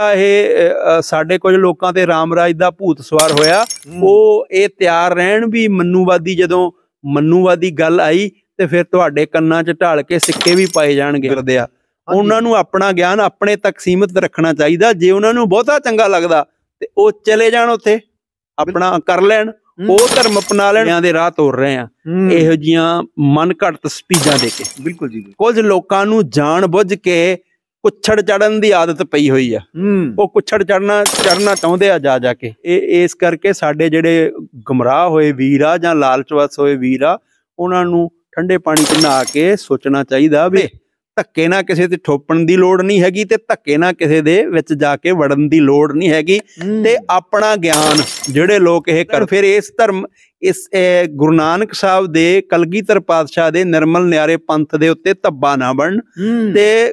ਇਹ ਸਾਡੇ ਕੁਝ ਲੋਕਾਂ ਤੇ ਰਾਮਰਾਜ ਦਾ ਭੂਤ ਸਵਾਰ ਹੋਇਆ ਉਹ ਇਹ ਤਿਆਰ ਰਹਿਣ ਵੀ ਮੰਨੂਵਾਦੀ ਜਦੋਂ ਮੰਨੂਵਾਦੀ ਗੱਲ ਆਈ ਤੇ ਫਿਰ ਤੁਹਾਡੇ ਕੰਨਾਂ 'ਚ ਢਾਲ ਕੇ ਸਿੱਕੇ ਵੀ ਪਾਏ ਜਾਣਗੇ ਫਿਰਦੇ ਆ ਉਹਨਾਂ ਨੂੰ ਆਪਣਾ ਗਿਆਨ ਆਪਣੇ ਤੱਕ ਸੀਮਤ ਰੱਖਣਾ ਚਾਹੀਦਾ ਜੇ ਉਹਨਾਂ ਨੂੰ ਬਹੁਤਾ ਚੰਗਾ ਲੱਗਦਾ ਤੇ ਉਹ ਚਲੇ ਜਾਣ ਉੱਥੇ ਆਪਣਾ ਕਰ ਲੈਣ ਉਹ ਧਰਮ ਅਪਣਾ ਲੈਣ ਦੇ ਰਾਹ ਤੋਰ ਰਹੇ ਆ ਇਹੋ ਜੀਆਂ ਮਨ ਘੜਤ ਤਸਪੀਜਾਂ ਦੇ ਕੇ ਬਿਲਕੁਲ ਜੀ ਕੁਝ ਲੋਕਾਂ ਨੂੰ ਜਾਣ ਬੁੱਝ ਕੇ ਕੁੱਛੜ ਚੜਨ ਦੀ ਆਦਤ ਪਈ ਹੋਈ ਆ ਉਹ ਕੁੱਛੜ ਚੜਨਾ ਚੜਨਾ ਚਾਹੁੰਦੇ ਆ ਜਾ ਜਾ ਕੇ ਇਹ ਇਸ ਕਰਕੇ ਸਾਡੇ ਜਿਹੜੇ ਗਮਰਾਹ ਹੋਏ ਵੀਰ ਆ ਜਾਂ ਲਾਲਚਵਸ ਹੋਏ ਵੀਰ ਆ ਉਹਨਾਂ ਨੂੰ ਠੰਡੇ ਪਾਣੀ 'ਚ ਨਹਾ ਕੇ ਸੋਚਣਾ ਚਾਹੀਦਾ ਵੀ ਧੱਕੇ ਨਾਲ ਕਿਸੇ ਤੇ ਠੋਪਣ ਦੀ ਲੋੜ ਨਹੀਂ ਹੈਗੀ ਤੇ ਧੱਕੇ ਨਾਲ ਕਿਸੇ ਦੇ ਵਿੱਚ ਜਾ ਕੇ ਵੜਨ ਦੀ ਲੋੜ ਨਹੀਂ ਹੈਗੀ ਤੇ ਆਪਣਾ ਗਿਆਨ ਜਿਹੜੇ ਲੋਕ ਇਹ ਕਰ ਫਿਰ ਇਸ ਧਰਮ ਇਸ ਗੁਰੂ ਨਾਨਕ ਸਾਹਿਬ ਦੇ ਕਲਗੀਧਰ ਪਾਤਸ਼ਾਹ ਦੇ ਨਿਰਮਲ ਨਿਆਰੇ ਪੰਥ ਦੇ ਉੱਤੇ ਧੱਬਾ ਨਾ ਬਣਨ ਤੇ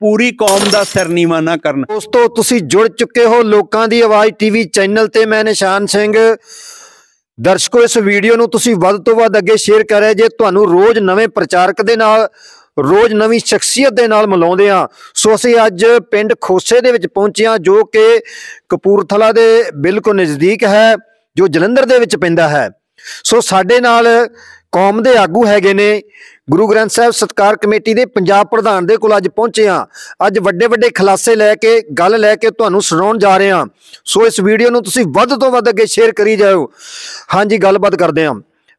ਪੂਰੀ ਕੌਮ ਦਾ ਸਰਨੀਮਾ ਨਾ ਕਰਨ ਦੋਸਤੋ ਤੁਸੀਂ ਜੁੜ ਚੁੱਕੇ ਹੋ ਲੋਕਾਂ ਦੀ ਆਵਾਜ਼ ਟੀਵੀ ਚੈਨਲ ਤੇ ਮੈਂ ਨਿਸ਼ਾਨ ਸਿੰਘ ਦਰਸ਼ਕੋ ਇਸ ਵੀਡੀਓ ਨੂੰ ਤੁਸੀਂ ਵੱਧ ਤੋਂ ਵੱਧ ਅੱਗੇ ਸ਼ੇਅਰ ਕਰਿਆ ਜੇ ਤੁਹਾਨੂੰ ਰੋਜ਼ ਨਵੇਂ ਪ੍ਰਚਾਰਕ ਦੇ ਨਾਲ ਰੋਜ਼ ਨਵੀਂ ਸ਼ਖਸੀਅਤ ਦੇ ਨਾਲ ਮਿਲਾਉਂਦੇ ਆ ਸੋ ਅਸੀਂ ਅੱਜ ਪਿੰਡ ਖੋਸੇ ਦੇ ਵਿੱਚ ਪਹੁੰਚੇ ਆ ਜੋ ਕਿ ਕਪੂਰਥਲਾ ਦੇ ਬਿਲਕੁਲ ਨਜ਼ਦੀਕ ਹੈ ਜੋ ਜਲੰਧਰ ਦੇ ਵਿੱਚ ਪੈਂਦਾ ਹੈ ਸੋ ਸਾਡੇ ਨਾਲ ਕੌਮ ਦੇ ਆਗੂ ਹੈਗੇ ਨੇ ਗੁਰੂ ਗ੍ਰੰਥ ਸਾਹਿਬ ਸਤਕਾਰ ਕਮੇਟੀ ਦੇ ਪੰਜਾਬ ਪ੍ਰਧਾਨ ਦੇ ਕੋਲ ਅੱਜ ਪਹੁੰਚੇ ਆ ਅੱਜ ਵੱਡੇ ਵੱਡੇ ਖਲਾਸੇ ਲੈ ਕੇ ਗੱਲ ਲੈ ਕੇ ਤੁਹਾਨੂੰ ਸੁਣਾਉਣ ਜਾ ਰਹੇ ਆ ਸੋ ਇਸ ਵੀਡੀਓ ਨੂੰ ਤੁਸੀਂ ਵੱਧ ਤੋਂ ਵੱਧ ਅੱਗੇ ਸ਼ੇਅਰ ਕਰੀ ਜਾਓ ਹਾਂਜੀ ਗੱਲਬਾਤ ਕਰਦੇ ਆ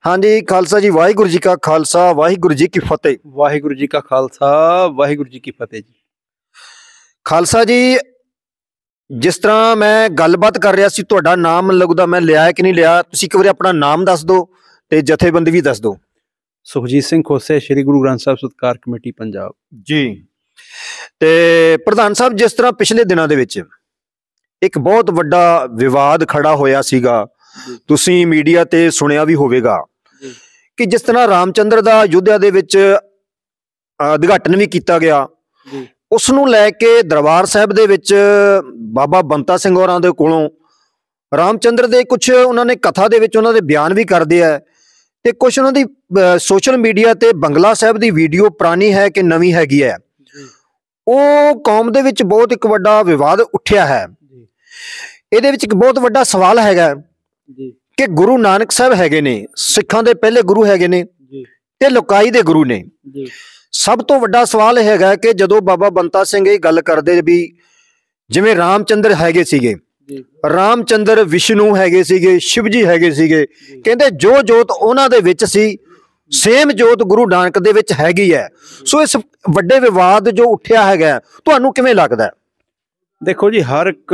ਹਾਂਜੀ ਖਾਲਸਾ ਜੀ ਵਾਹਿਗੁਰੂ ਜੀ ਕਾ ਖਾਲਸਾ ਵਾਹਿਗੁਰੂ ਜੀ ਕੀ ਫਤਿਹ ਵਾਹਿਗੁਰੂ ਜੀ ਕਾ ਖਾਲਸਾ ਵਾਹਿਗੁਰੂ ਜੀ ਕੀ ਫਤਿਹ ਜੀ ਖਾਲਸਾ ਜੀ ਜਿਸ ਤਰ੍ਹਾਂ ਮੈਂ ਗੱਲਬਾਤ ਕਰ ਰਿਹਾ ਸੀ ਤੁਹਾਡਾ ਨਾਮ ਲੱਗਦਾ ਮੈਂ ਲਿਆ ਕਿ ਨਹੀਂ ਲਿਆ ਤੁਸੀਂ ਇੱਕ ਵਾਰੀ ਆਪਣਾ ਨਾਮ ਦੱਸ ਦਿਓ ਤੇ ਜਥੇਬੰਦੀ ਵੀ ਦੱਸ ਦਿਓ ਸੁਖਜੀਤ ਸਿੰਘ ਖੋਸੇ ਸ੍ਰੀ ਗੁਰੂ ਗ੍ਰੰਥ ਸਾਹਿਬ ਸਤਕਾਰ ਕਮੇਟੀ ਪੰਜਾਬ ਜੀ ਤੇ ਪ੍ਰਧਾਨ ਸਾਹਿਬ ਜਿਸ ਤਰ੍ਹਾਂ ਪਿਛਲੇ ਦਿਨਾਂ ਦੇ ਵਿੱਚ ਇੱਕ ਬਹੁਤ ਵੱਡਾ ਵਿਵਾਦ ਖੜਾ ਹੋਇਆ ਸੀਗਾ ਤੁਸੀਂ ਮੀਡੀਆ ਤੇ ਸੁਣਿਆ ਵੀ ਹੋਵੇਗਾ ਕਿ ਜਿਸ ਤਰ੍ਹਾਂ ਰਾਮਚੰਦਰ ਦਾ ਯੁੱਧਿਆ ਦੇ ਵਿੱਚ ਉਦਘਾਟਨ ਵੀ ਕੀਤਾ ਗਿਆ ਉਸ ਨੂੰ ਲੈ ਕੇ ਦਰਬਾਰ ਸਾਹਿਬ ਦੇ ਵਿੱਚ ਬਾਬਾ ਬੰਤਾ ਸਿੰਘ ਹੋਰਾਂ ਦੇ ਕੋਲੋਂ ਰਾਮਚੰਦਰ ਦੇ ਕੁਝ ਉਹਨਾਂ ਨੇ ਕਥਾ ਦੇ ਵਿੱਚ ਉਹਨਾਂ ਦੇ ਬਿਆਨ ਵੀ ਕਰਦੇ ਆ ਤੇ ਕੁਝ ਉਹਨਾਂ ਦੀ ਸੋਸ਼ਲ ਮੀਡੀਆ ਤੇ ਬੰਗਲਾ ਸਾਹਿਬ ਦੀ ਵੀਡੀਓ ਪੁਰਾਣੀ ਹੈ ਕਿ ਨਵੀਂ ਹੈਗੀ ਹੈ ਉਹ ਕੌਮ ਦੇ ਵਿੱਚ ਬਹੁਤ ਇੱਕ ਵੱਡਾ ਵਿਵਾਦ ਉੱਠਿਆ ਹੈ ਇਹਦੇ ਵਿੱਚ ਇੱਕ ਬਹੁਤ ਵੱਡਾ ਸਵਾਲ ਹੈਗਾ ਕਿ ਗੁਰੂ ਨਾਨਕ ਸਾਹਿਬ ਹੈਗੇ ਨੇ ਸਿੱਖਾਂ ਦੇ ਪਹਿਲੇ ਗੁਰੂ ਹੈਗੇ ਨੇ ਤੇ ਲੋਕਾਈ ਦੇ ਗੁਰੂ ਨੇ ਸਭ ਤੋਂ ਵੱਡਾ ਸਵਾਲ ਇਹ ਹੈਗਾ ਕਿ ਜਦੋਂ ਬਾਬਾ ਬੰਤਾ ਸਿੰਘ ਇਹ ਗੱਲ ਕਰਦੇ ਵੀ ਜਿਵੇਂ ਰਾਮਚੰਦਰ ਹੈਗੇ ਸੀਗੇ ਰਾਮਚੰਦਰ ਵਿਸ਼ਨੂੰ ਹੈਗੇ ਸੀਗੇ ਸ਼ਿਵਜੀ ਹੈਗੇ ਸੀਗੇ ਕਹਿੰਦੇ ਜੋ ਜੋਤ ਉਹਨਾਂ ਦੇ ਵਿੱਚ ਸੀ ਸੇਮ ਜੋਤ ਗੁਰੂ ਨਾਨਕ ਦੇ ਵਿੱਚ ਹੈਗੀ ਹੈ ਸੋ ਇਸ ਵੱਡੇ ਵਿਵਾਦ ਜੋ ਉੱਠਿਆ ਹੈਗਾ ਤੁਹਾਨੂੰ ਕਿਵੇਂ ਲੱਗਦਾ ਦੇਖੋ ਜੀ ਹਰ ਇੱਕ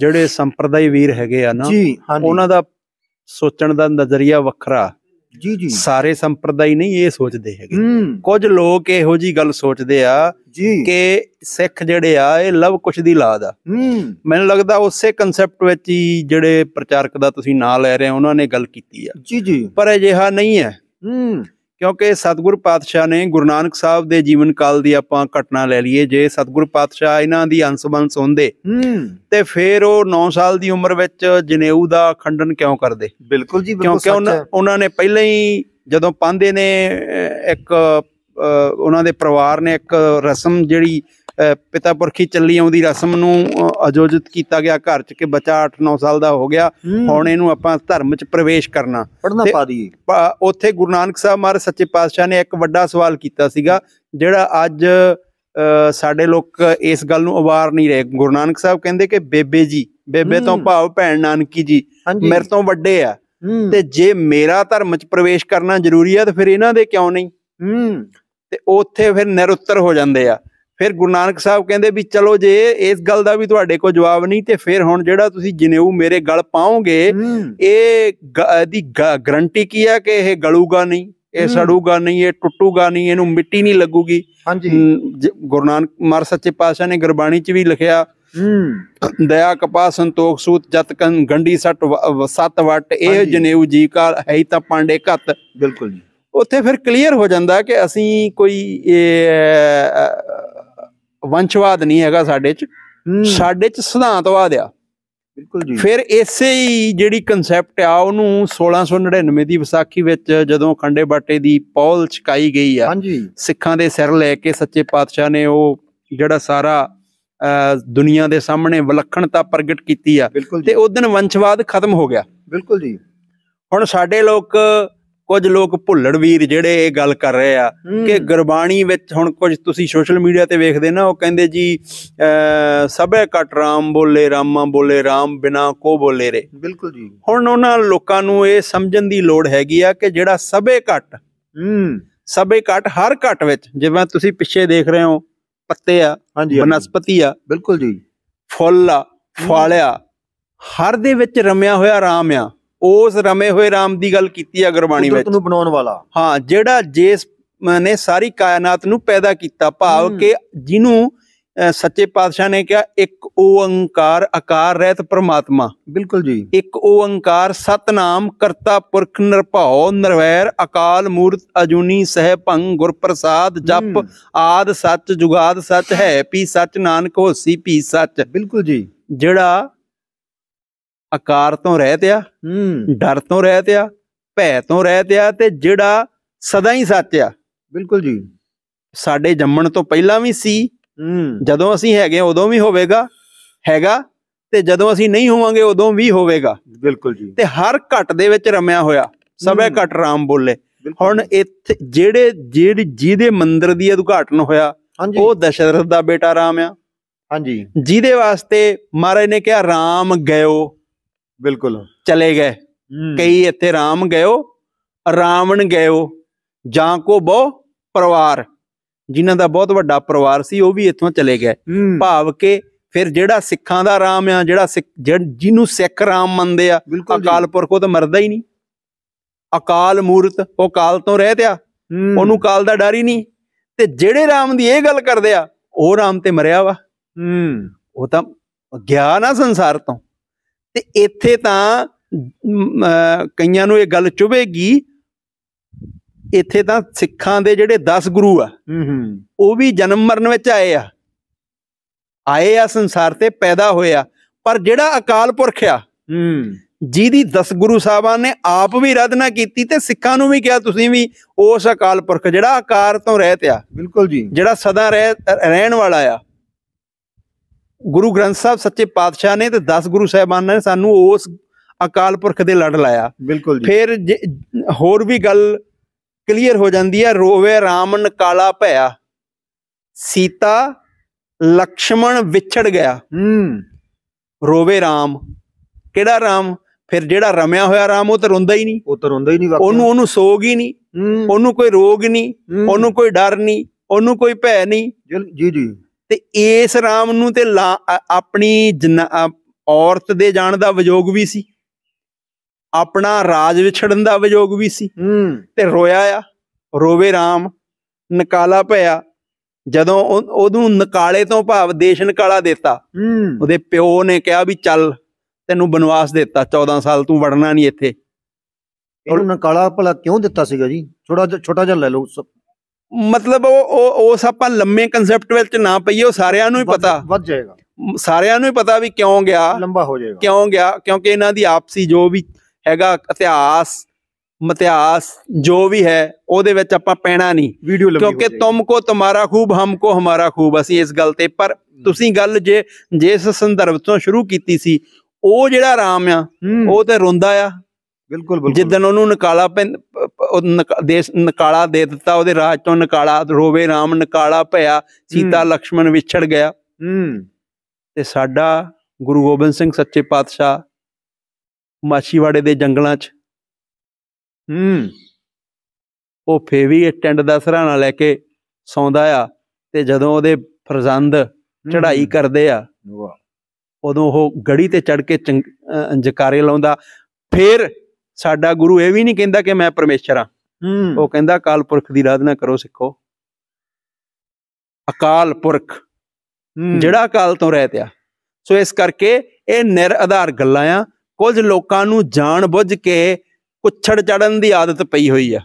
ਜਿਹੜੇ ਸੰਪਰਦਾਇ ਵੀਰ ਹੈਗੇ ਆ ਨਾ ਉਹਨਾਂ ਦਾ ਸੋਚਣ ਦਾ ਨਜ਼ਰੀਆ ਵੱਖਰਾ ਜੀ ਜੀ ਸਾਰੇ ਸੰਪਰਦਾਇ ਨਹੀਂ ਇਹ ਸੋਚਦੇ ਹੈਗੇ ਕੁਝ ਲੋਕ ਇਹੋ ਜੀ ਗੱਲ ਸੋਚਦੇ ਆ ਕਿ ਸਿੱਖ ਜਿਹੜੇ ਆ ਇਹ ਲਵ ਕੁਛ ਦੀ ਲਾਦ ਆ ਮੈਨੂੰ ਲੱਗਦਾ ਉਸੇ ਕਨਸੈਪਟ ਵਿੱਚ ਹੀ ਜਿਹੜੇ ਪ੍ਰਚਾਰਕ ਦਾ ਤੁਸੀਂ ਨਾਂ ਲੈ ਰਹੇ ਹੋ ਉਹਨਾਂ ਨੇ ਗੱਲ ਕੀਤੀ ਆ ਜੀ ਜੀ ਪਰ ਅਜਿਹਾ ਨਹੀਂ ਹੈ ਕਿਉਂਕਿ ਸਤਿਗੁਰ ਪਾਤਸ਼ਾਹ ਨੇ ਗੁਰੂ ਨਾਨਕ ਸਾਹਿਬ ਦੇ ਜੀਵਨ ਕਾਲ ਦੀ ਆਪਾਂ ਘਟਨਾ ਲੈ ਲਈਏ ਜੇ ਸਤਿਗੁਰ ਪਾਤਸ਼ਾਹ ਇਹਨਾਂ ਦੀ ਅੰਸਬੰਸ ਸੁਣਦੇ ਤੇ ਫਿਰ ਉਹ 9 ਸਾਲ ਦੀ ਉਮਰ ਵਿੱਚ ਜਨੇਊ ਦਾ ਖੰਡਨ ਕਿਉਂ ਕਰਦੇ ਬਿਲਕੁਲ ਜੀ ਬਿਲਕੁਲ ਕਿਉਂਕਿ ਉਹਨਾਂ ਨੇ ਪਹਿਲਾਂ ਹੀ ਜਦੋਂ ਪਾਂਦੇ ਨੇ ਇੱਕ ਉਹਨਾਂ ਦੇ ਪਰਿਵਾਰ ਨੇ ਇੱਕ ਰਸਮ ਜਿਹੜੀ ਪਿਤਾ ਪੁਰਖੀ ਚੱਲੀ ਆਉਂਦੀ ਰਸਮ ਨੂੰ ਆਯੋਜਿਤ ਕੀਤਾ ਗਿਆ ਘਰ 'ਚ ਕਿ ਬੱਚਾ 8-9 ਸਾਲ ਦਾ ਹੋ ਗਿਆ ਹੁਣ ਇਹਨੂੰ ਆਪਾਂ ਧਰਮ 'ਚ ਪ੍ਰਵੇਸ਼ ਕਰਨਾ ਪੜਨਾ ਪਾ ਦੀ ਉੱਥੇ ਗੁਰੂ ਨਾਨਕ ਸਾਹਿਬ ਮਹਾਰਾਜ ਸੱਚੇ ਪਾਤਸ਼ਾਹ ਨੇ ਇੱਕ ਵੱਡਾ ਸਵਾਲ ਕੀਤਾ ਸੀਗਾ ਜਿਹੜਾ ਅੱਜ ਸਾਡੇ ਲੋਕ ਇਸ ਗੱਲ ਨੂੰ ਅਵਾਰ ਨਹੀਂ ਰਹੇ ਗੁਰੂ ਨਾਨਕ ਸਾਹਿਬ ਕਹਿੰਦੇ ਕਿ ਬੇਬੇ ਜੀ ਬੇਬੇ ਤੋਂ ਭਾਵ ਭੈਣ ਨਾਨਕੀ ਜੀ ਮੇਰੇ ਤੋਂ ਵੱਡੇ ਆ ਤੇ ਜੇ ਮੇਰਾ ਧਰਮ 'ਚ ਪ੍ਰਵੇਸ਼ ਕਰਨਾ ਜ਼ਰੂਰੀ ਆ ਤਾਂ ਫਿਰ ਇਹਨਾਂ ਦੇ ਕਿਉਂ ਨਹੀਂ ਤੇ ਉੱਥੇ ਫਿਰ ਨਿਰਉੱਤਰ ਹੋ ਜਾਂਦੇ ਆ ਫਿਰ ਗੁਰੂ ਨਾਨਕ ਸਾਹਿਬ ਕਹਿੰਦੇ ਵੀ ਚਲੋ ਜੇ ਇਸ ਗੱਲ ਦਾ ਵੀ ਤੁਹਾਡੇ ਕੋਲ ਜਵਾਬ ਨਹੀਂ ਤੇ ਫਿਰ ਹੁਣ ਜਿਹੜਾ ਤੁਸੀਂ ਜਨੇਊ ਮੇਰੇ ਗਲ ਪਾਉਂਗੇ ਇਹ ਦੀ ਗਰੰਟੀ ਕੀ ਹੈ ਕਿ ਇਹ ਗਲੂਗਾ ਨਹੀਂ ਇਹ ਸੜੂਗਾ ਨਹੀਂ ਇਹ ਟੁੱਟੂਗਾ ਨਹੀਂ ਇਹਨੂੰ ਮਿੱਟੀ ਨਹੀਂ ਲੱਗੂਗੀ ਹਾਂਜੀ ਗੁਰੂ ਨਾਨਕ ਮਰ ਸੱਚੇ ਪਾਤਸ਼ਾਹ ਨੇ ਗੁਰਬਾਣੀ 'ਚ ਵੀ ਲਿਖਿਆ ਦਇਆ ਕਪਾ ਸੰਤੋਖ ਸੂਤ ਜਤ ਕੰ ਗੰਡੀ ਸੱਟ ਸੱਤ ਵਟ ਇਹ ਜਨੇਊ ਜੀ ਕਾ ਹੈ ਤਾਂ ਪਾਂਡੇ ਘਤ ਬਿਲਕੁਲ ਜੀ ਉੱਥੇ ਫਿਰ ਕਲੀਅਰ ਹੋ ਜਾਂਦਾ ਕਿ ਅਸੀਂ ਕੋਈ ਵੰਸ਼ਵਾਦ ਨਹੀਂ ਹੈਗਾ ਸਾਡੇ 'ਚ ਸਾਡੇ 'ਚ ਸਿਧਾਂਤਵਾਦ ਆ ਬਿਲਕੁਲ ਜੀ ਫਿਰ ਇਸੇ ਹੀ ਜਿਹੜੀ ਕਨਸੈਪਟ ਆ ਉਹਨੂੰ 1699 ਦੀ ਵਿਸਾਖੀ ਵਿੱਚ ਜਦੋਂ ਖੰਡੇ ਬਾਟੇ ਦੀ ਪੌਲ ਚਕਾਈ ਗਈ ਆ ਸਿੱਖਾਂ ਦੇ ਸਿਰ ਲੈ ਕੇ ਸੱਚੇ ਪਾਤਸ਼ਾਹ ਨੇ ਉਹ ਜਿਹੜਾ ਸਾਰਾ ਦੁਨੀਆ ਦੇ ਸਾਹਮਣੇ ਵਿਲੱਖਣਤਾ ਪ੍ਰਗਟ ਕੀਤੀ ਆ ਤੇ ਉਸ ਦਿਨ ਵੰਸ਼ਵਾਦ ਖਤਮ ਹੋ ਗਿਆ ਬਿਲਕੁਲ ਜੀ ਹੁਣ ਸਾਡੇ ਲੋਕ ਕੁਝ ਲੋਕ ਭੁੱਲਣ ਵੀਰ ਜਿਹੜੇ ਇਹ ਗੱਲ ਕਰ ਰਹੇ ਆ ਕਿ ਗੁਰਬਾਣੀ ਵਿੱਚ ਹੁਣ ਕੁਝ ਤੁਸੀਂ ਸੋਸ਼ਲ ਮੀਡੀਆ ਤੇ ਵੇਖਦੇ ਨਾ ਉਹ ਕਹਿੰਦੇ ਜੀ ਸਭੇ ਕਟ ਰਾਮ ਬੋਲੇ ਰਾਮਾ ਬੋਲੇ ਰਾਮ ਬਿਨਾ ਕੋ ਬੋਲੇ ਰੇ ਬਿਲਕੁਲ ਜੀ ਹੁਣ ਉਹਨਾਂ ਲੋਕਾਂ ਨੂੰ ਇਹ ਸਮਝਣ ਦੀ ਲੋੜ ਹੈਗੀ ਆ ਕਿ ਜਿਹੜਾ ਸਭੇ ਕਟ ਹੂੰ ਸਭੇ ਕਟ ਹਰ ਕਟ ਵਿੱਚ ਜਿਵੇਂ ਤੁਸੀਂ ਪਿੱਛੇ ਦੇਖ ਰਹੇ ਹੋ ਪੱਤੇ ਆ ਬਨਸਪਤੀ ਆ ਬਿਲਕੁਲ ਜੀ ਫੁੱਲ ਆ ਫਾਲਿਆ ਹਰ ਦੇ ਵਿੱਚ ਰਮਿਆ ਹੋਇਆ ਰਾਮ ਆ ਉਸ ਰਮੇ ਹੋਏ ਰਾਮ ਦੀ ਗੱਲ ਕੀਤੀ ਹੈ ਗੁਰਬਾਣੀ ਵਿੱਚ ਨੂੰ ਬਣਾਉਣ ਵਾਲਾ ਹਾਂ ਜਿਹੜਾ ਜਿਸ ਨੇ ਸਾਰੀ ਕਾਇਨਾਤ ਨੂੰ ਪੈਦਾ ਕੀਤਾ ਭਾਵ ਕਿ ਜਿਹਨੂੰ ਸੱਚੇ ਪਾਤਸ਼ਾਹ ਨੇ ਕਿਹਾ ਇੱਕ ਓੰਕਾਰ ਆਕਾਰ ਰਹਿਤ ਪ੍ਰਮਾਤਮਾ ਬਿਲਕੁਲ ਜੀ ਇੱਕ ਓੰਕਾਰ ਸਤਨਾਮ ਕਰਤਾ ਪੁਰਖ ਨਿਰਭਉ ਨਿਰਵੈਰ ਅਕਾਲ ਮੂਰਤ ਅਜੂਨੀ ਸਹਿ ਭੰਗ ਗੁਰ ਪ੍ਰਸਾਦ ਜਪ ਆਦ ਸੱਚ ਜੁਗਾਦ ਸੱਚ ਹੈ ਪੀ ਸੱਚ ਨਾਨਕ ਹੋਸੀ ਪੀ ਸੱਚ ਬਿਲਕੁਲ ਜੀ ਜਿਹੜਾ ਆਕਾਰ ਤੋਂ ਰਹਿਤ ਆ ਡਰ ਤੋਂ ਰਹਿਤ ਆ ਭੈ ਤੋਂ ਰਹਿਤ ਆ ਤੇ ਜਿਹੜਾ ਸਦਾ ਹੀ ਸੱਚ ਆ ਬਿਲਕੁਲ ਜੀ ਸਾਡੇ ਜੰਮਣ ਤੋਂ ਪਹਿਲਾਂ ਵੀ ਸੀ ਹੂੰ ਜਦੋਂ ਅਸੀਂ ਹੈਗੇ ਉਦੋਂ ਵੀ ਹੋਵੇਗਾ ਹੈਗਾ ਤੇ ਜਦੋਂ ਅਸੀਂ ਨਹੀਂ ਹੋਵਾਂਗੇ ਉਦੋਂ ਵੀ ਹੋਵੇਗਾ ਬਿਲਕੁਲ ਜੀ ਤੇ ਹਰ ਘਟ ਦੇ ਵਿੱਚ ਰਮਿਆ ਹੋਇਆ ਸਭੇ ਘਟ ਰਾਮ ਬੋਲੇ ਹੁਣ ਇੱਥੇ ਜਿਹੜੇ ਜਿਹੜੇ ਜਿਹਦੇ ਮੰਦਿਰ ਦੀ ਉਦਘਾਟਨ ਹੋਇਆ ਉਹ ਦਸ਼ਰਥ ਦਾ ਬੇਟਾ ਰਾਮ ਆ ਹਾਂਜੀ ਜਿਹਦੇ ਵਾਸਤੇ ਮਹਾਰਾਜ ਨੇ ਕਿਹਾ ਰਾਮ ਗਇਓ ਬਿਲਕੁਲ ਚਲੇ ਗਏ ਕਈ ਇੱਥੇ ਰਾਮ ਗਇਓ ਰਾਵਣ ਗਏਓ ਜਾਂ ਕੋ ਬਹੁ ਪਰਿਵਾਰ ਜਿਨ੍ਹਾਂ ਦਾ ਬਹੁਤ ਵੱਡਾ ਪਰਿਵਾਰ ਸੀ ਉਹ ਵੀ ਇੱਥੋਂ ਚਲੇ ਗਏ ਭਾਵ ਕੇ ਫਿਰ ਜਿਹੜਾ ਸਿੱਖਾਂ ਦਾ ਰਾਮ ਆ ਜਿਹੜਾ ਜਿਹਨੂੰ ਸਿੱਖ ਰਾਮ ਮੰਨਦੇ ਆ ਅਕਾਲ ਪੁਰਖ ਉਹ ਤਾਂ ਮਰਦਾ ਹੀ ਨਹੀਂ ਅਕਾਲ ਮੂਰਤ ਉਹ ਕਾਲ ਤੋਂ ਰਹਿ ਤਿਆ ਉਹਨੂੰ ਕਾਲ ਦਾ ਡਰ ਹੀ ਨਹੀਂ ਤੇ ਜਿਹੜੇ ਰਾਮ ਦੀ ਇਹ ਗੱਲ ਕਰਦੇ ਆ ਉਹ ਰਾਮ ਤੇ ਮਰਿਆ ਵਾ ਹੂੰ ਉਹ ਤਾਂ ਗਿਆ ਨਾ ਸੰਸਾਰ ਤੋਂ ਤੇ ਇੱਥੇ ਤਾਂ ਕਈਆਂ ਨੂੰ ਇਹ ਗੱਲ ਚੁਬੇਗੀ ਇੱਥੇ ਤਾਂ ਸਿੱਖਾਂ ਦੇ ਜਿਹੜੇ 10 ਗੁਰੂ ਆ ਉਹ ਵੀ ਜਨਮ ਮਰਨ ਵਿੱਚ ਆਏ ਆ ਆਏ ਆ ਸੰਸਾਰ ਤੇ ਪੈਦਾ ਹੋਇਆ ਪਰ ਜਿਹੜਾ ਅਕਾਲ ਪੁਰਖ ਆ ਜਿਹਦੀ 10 ਗੁਰੂ ਸਾਹਿਬਾਂ ਨੇ ਆਪ ਵੀ ਰਦਨਾ ਕੀਤੀ ਤੇ ਸਿੱਖਾਂ ਨੂੰ ਵੀ ਕਿਹਾ ਤੁਸੀਂ ਵੀ ਉਸ ਅਕਾਲ ਪੁਰਖ ਜਿਹੜਾ ਆਕਾਰ ਤੋਂ ਰਹਿਤ ਆ ਬਿਲਕੁਲ ਜੀ ਜਿਹੜਾ ਸਦਾ ਰਹਿਣ ਵਾਲਾ ਆ ਗੁਰੂ ਗ੍ਰੰਥ ਸਾਹਿਬ ਸੱਚੇ ਪਾਤਸ਼ਾਹ ਨੇ ਤੇ 10 ਗੁਰੂ ਸਾਹਿਬਾਨ ਨੇ ਸਾਨੂੰ ਉਸ ਅਕਾਲ ਪੁਰਖ ਦੇ ਲੜ ਲਾਇਆ ਬਿਲਕੁਲ ਜੀ ਫਿਰ ਹੋਰ ਵੀ ਗੱਲ ਕਲੀਅਰ ਹੋ ਜਾਂਦੀ ਹੈ ਰੋਵੇ ਰਾਮਨ ਕਾਲਾ ਭਇਆ ਸੀਤਾ ਲਕਸ਼ਮਣ ਵਿਛੜ ਗਿਆ ਹੂੰ ਰੋਵੇ ਰਾਮ ਕਿਹੜਾ ਰਾਮ ਫਿਰ ਜਿਹੜਾ ਰਮਿਆ ਹੋਇਆ ਰਾਮ ਉਹ ਤਾਂ ਰੋਂਦਾ ਹੀ ਨਹੀਂ ਉਹ ਤਾਂ ਰੋਂਦਾ ਹੀ ਨਹੀਂ ਉਹਨੂੰ ਉਹਨੂੰ ਸੋਗ ਹੀ ਨਹੀਂ ਉਹਨੂੰ ਕੋਈ ਰੋਗ ਨਹੀਂ ਉਹਨੂੰ ਕੋਈ ਡਰ ਨਹੀਂ ਉਹਨੂੰ ਕੋਈ ਭੈ ਨਹੀਂ ਜੀ ਜੀ ਤੇ ਇਸ ਰਾਮ ਨੂੰ ਤੇ ਆਪਣੀ ਔਰਤ ਦੇ ਜਾਣ ਦਾ ਵਿਯੋਗ ਵੀ ਸੀ ਆਪਣਾ ਰਾਜ ਵਿਛੜਨ ਦਾ ਵਿਯੋਗ ਵੀ ਸੀ ਤੇ ਰੋਇਆ ਆ ਰੋਵੇ ਰਾਮ ਨਕਾਲਾ ਭਇਆ ਜਦੋਂ ਉਹਨੂੰ ਨਕਾਲੇ ਤੋਂ ਭਾਵ ਦੇਸ਼ ਨਕਾਲਾ ਦਿੱਤਾ ਉਹਦੇ ਪਿਓ ਨੇ ਕਿਹਾ ਵੀ ਚੱਲ ਤੈਨੂੰ ਬਨਵਾਸ ਦਿੱਤਾ 14 ਸਾਲ ਤੂੰ ਵੜਨਾ ਨਹੀਂ ਇੱਥੇ ਉਹਨੂੰ ਨਕਾਲਾ ਭਲਾ ਕਿਉਂ ਦਿੱਤਾ ਸੀਗਾ ਜੀ ਛੋਟਾ ਛੋਟਾ ਜਿਹਾ ਲੈ ਲਓ ਮਤਲਬ ਉਹ ਉਹ ਉਸ ਆਪਾਂ ਲੰਮੇ ਕਨਸੈਪਟ ਵਿੱਚ ਨਾ ਪਈਏ ਉਹ ਸਾਰਿਆਂ ਨੂੰ ਹੀ ਪਤਾ ਵੱਧ ਜਾਏਗਾ ਸਾਰਿਆਂ ਨੂੰ ਹੀ ਪਤਾ ਵੀ ਕਿਉਂ ਗਿਆ ਲੰਬਾ ਹੋ ਜਾਏਗਾ ਕਿਉਂ ਗਿਆ ਕਿਉਂਕਿ ਇਹਨਾਂ ਦੀ ਆਪਸੀ ਜੋ ਵੀ ਹੈਗਾ ਇਤਿਹਾਸ ਮਤਿਆਸ ਜੋ ਵੀ ਹੈ ਉਹਦੇ ਵਿੱਚ ਆਪਾਂ ਪੈਣਾ ਨਹੀਂ ਕਿਉਂਕਿ ਤੁਮ ਕੋ ਤੁਮਾਰਾ ਖੂਬ ਹਮ ਕੋ ਹਮਾਰਾ ਖੂਬ ਅਸੀਂ ਇਸ ਗੱਲ ਤੇ ਪਰ ਤੁਸੀਂ ਗੱਲ ਜੇ ਜਿਸ ਸੰਦਰਭ ਤੋਂ ਸ਼ੁਰੂ ਕੀਤੀ ਸੀ ਉਹ ਜਿਹੜਾ ਰਾਮ ਆ ਉਹ ਤੇ ਰੋਂਦਾ ਆ ਬਿਲਕੁਲ ਬਿਲਕੁਲ ਜਿੱਦਨ ਉਹਨੂੰ ਨਿਕਾਲਾ ਉਹ ਦੇਸ਼ ਨਕਾਲਾ ਦੇ ਦਿੱਤਾ ਉਹਦੇ ਰਾਜ ਤੋਂ ਨਕਾਲਾ ਰੋਵੇ RAM ਨਕਾਲਾ ਭਇਆ ਸੀਤਾ ਲక్ష్మణ ਵਿਛੜ ਗਿਆ ਹੂੰ ਤੇ ਸਾਡਾ ਗੁਰੂ ਗੋਬਿੰਦ ਸਿੰਘ ਸੱਚੇ ਪਾਤਸ਼ਾਹ ਮਾਛੀਵਾੜੇ ਦੇ ਜੰਗਲਾਂ 'ਚ ਹੂੰ ਉਹ ਫੇ ਵੀ ਟੈਂਡ ਦਾ ਸਹਰਾਣਾ ਲੈ ਕੇ ਸੌਂਦਾ ਆ ਤੇ ਜਦੋਂ ਉਹਦੇ ਫਰਜ਼ੰਦ ਚੜ੍ਹਾਈ ਕਰਦੇ ਆ ਉਦੋਂ ਉਹ ਗੜੀ ਤੇ ਚੜ ਕੇ ਜਕਾਰੇ ਲਾਉਂਦਾ ਫੇਰ ਸਾਡਾ ਗੁਰੂ ਇਹ ਵੀ ਨਹੀਂ ਕਹਿੰਦਾ ਕਿ ਮੈਂ ਪਰਮੇਸ਼ਰ ਆ ਉਹ ਕਹਿੰਦਾ ਅਕਾਲ ਪੁਰਖ ਦੀ ਆਰਾਧਨਾ ਕਰੋ ਸਿੱਖੋ ਅਕਾਲ ਪੁਰਖ ਜਿਹੜਾ ਕਾਲ ਤੋਂ ਰਹਿਤ ਆ ਸੋ ਇਸ ਕਰਕੇ ਇਹ ਨਿਰ ਆਧਾਰ ਗੱਲਾਂ ਆ ਕੁਝ ਲੋਕਾਂ ਨੂੰ ਜਾਣ ਬੁੱਝ ਕੇ ਕੁਛੜ ਚੜਨ ਦੀ ਆਦਤ ਪਈ ਹੋਈ ਆ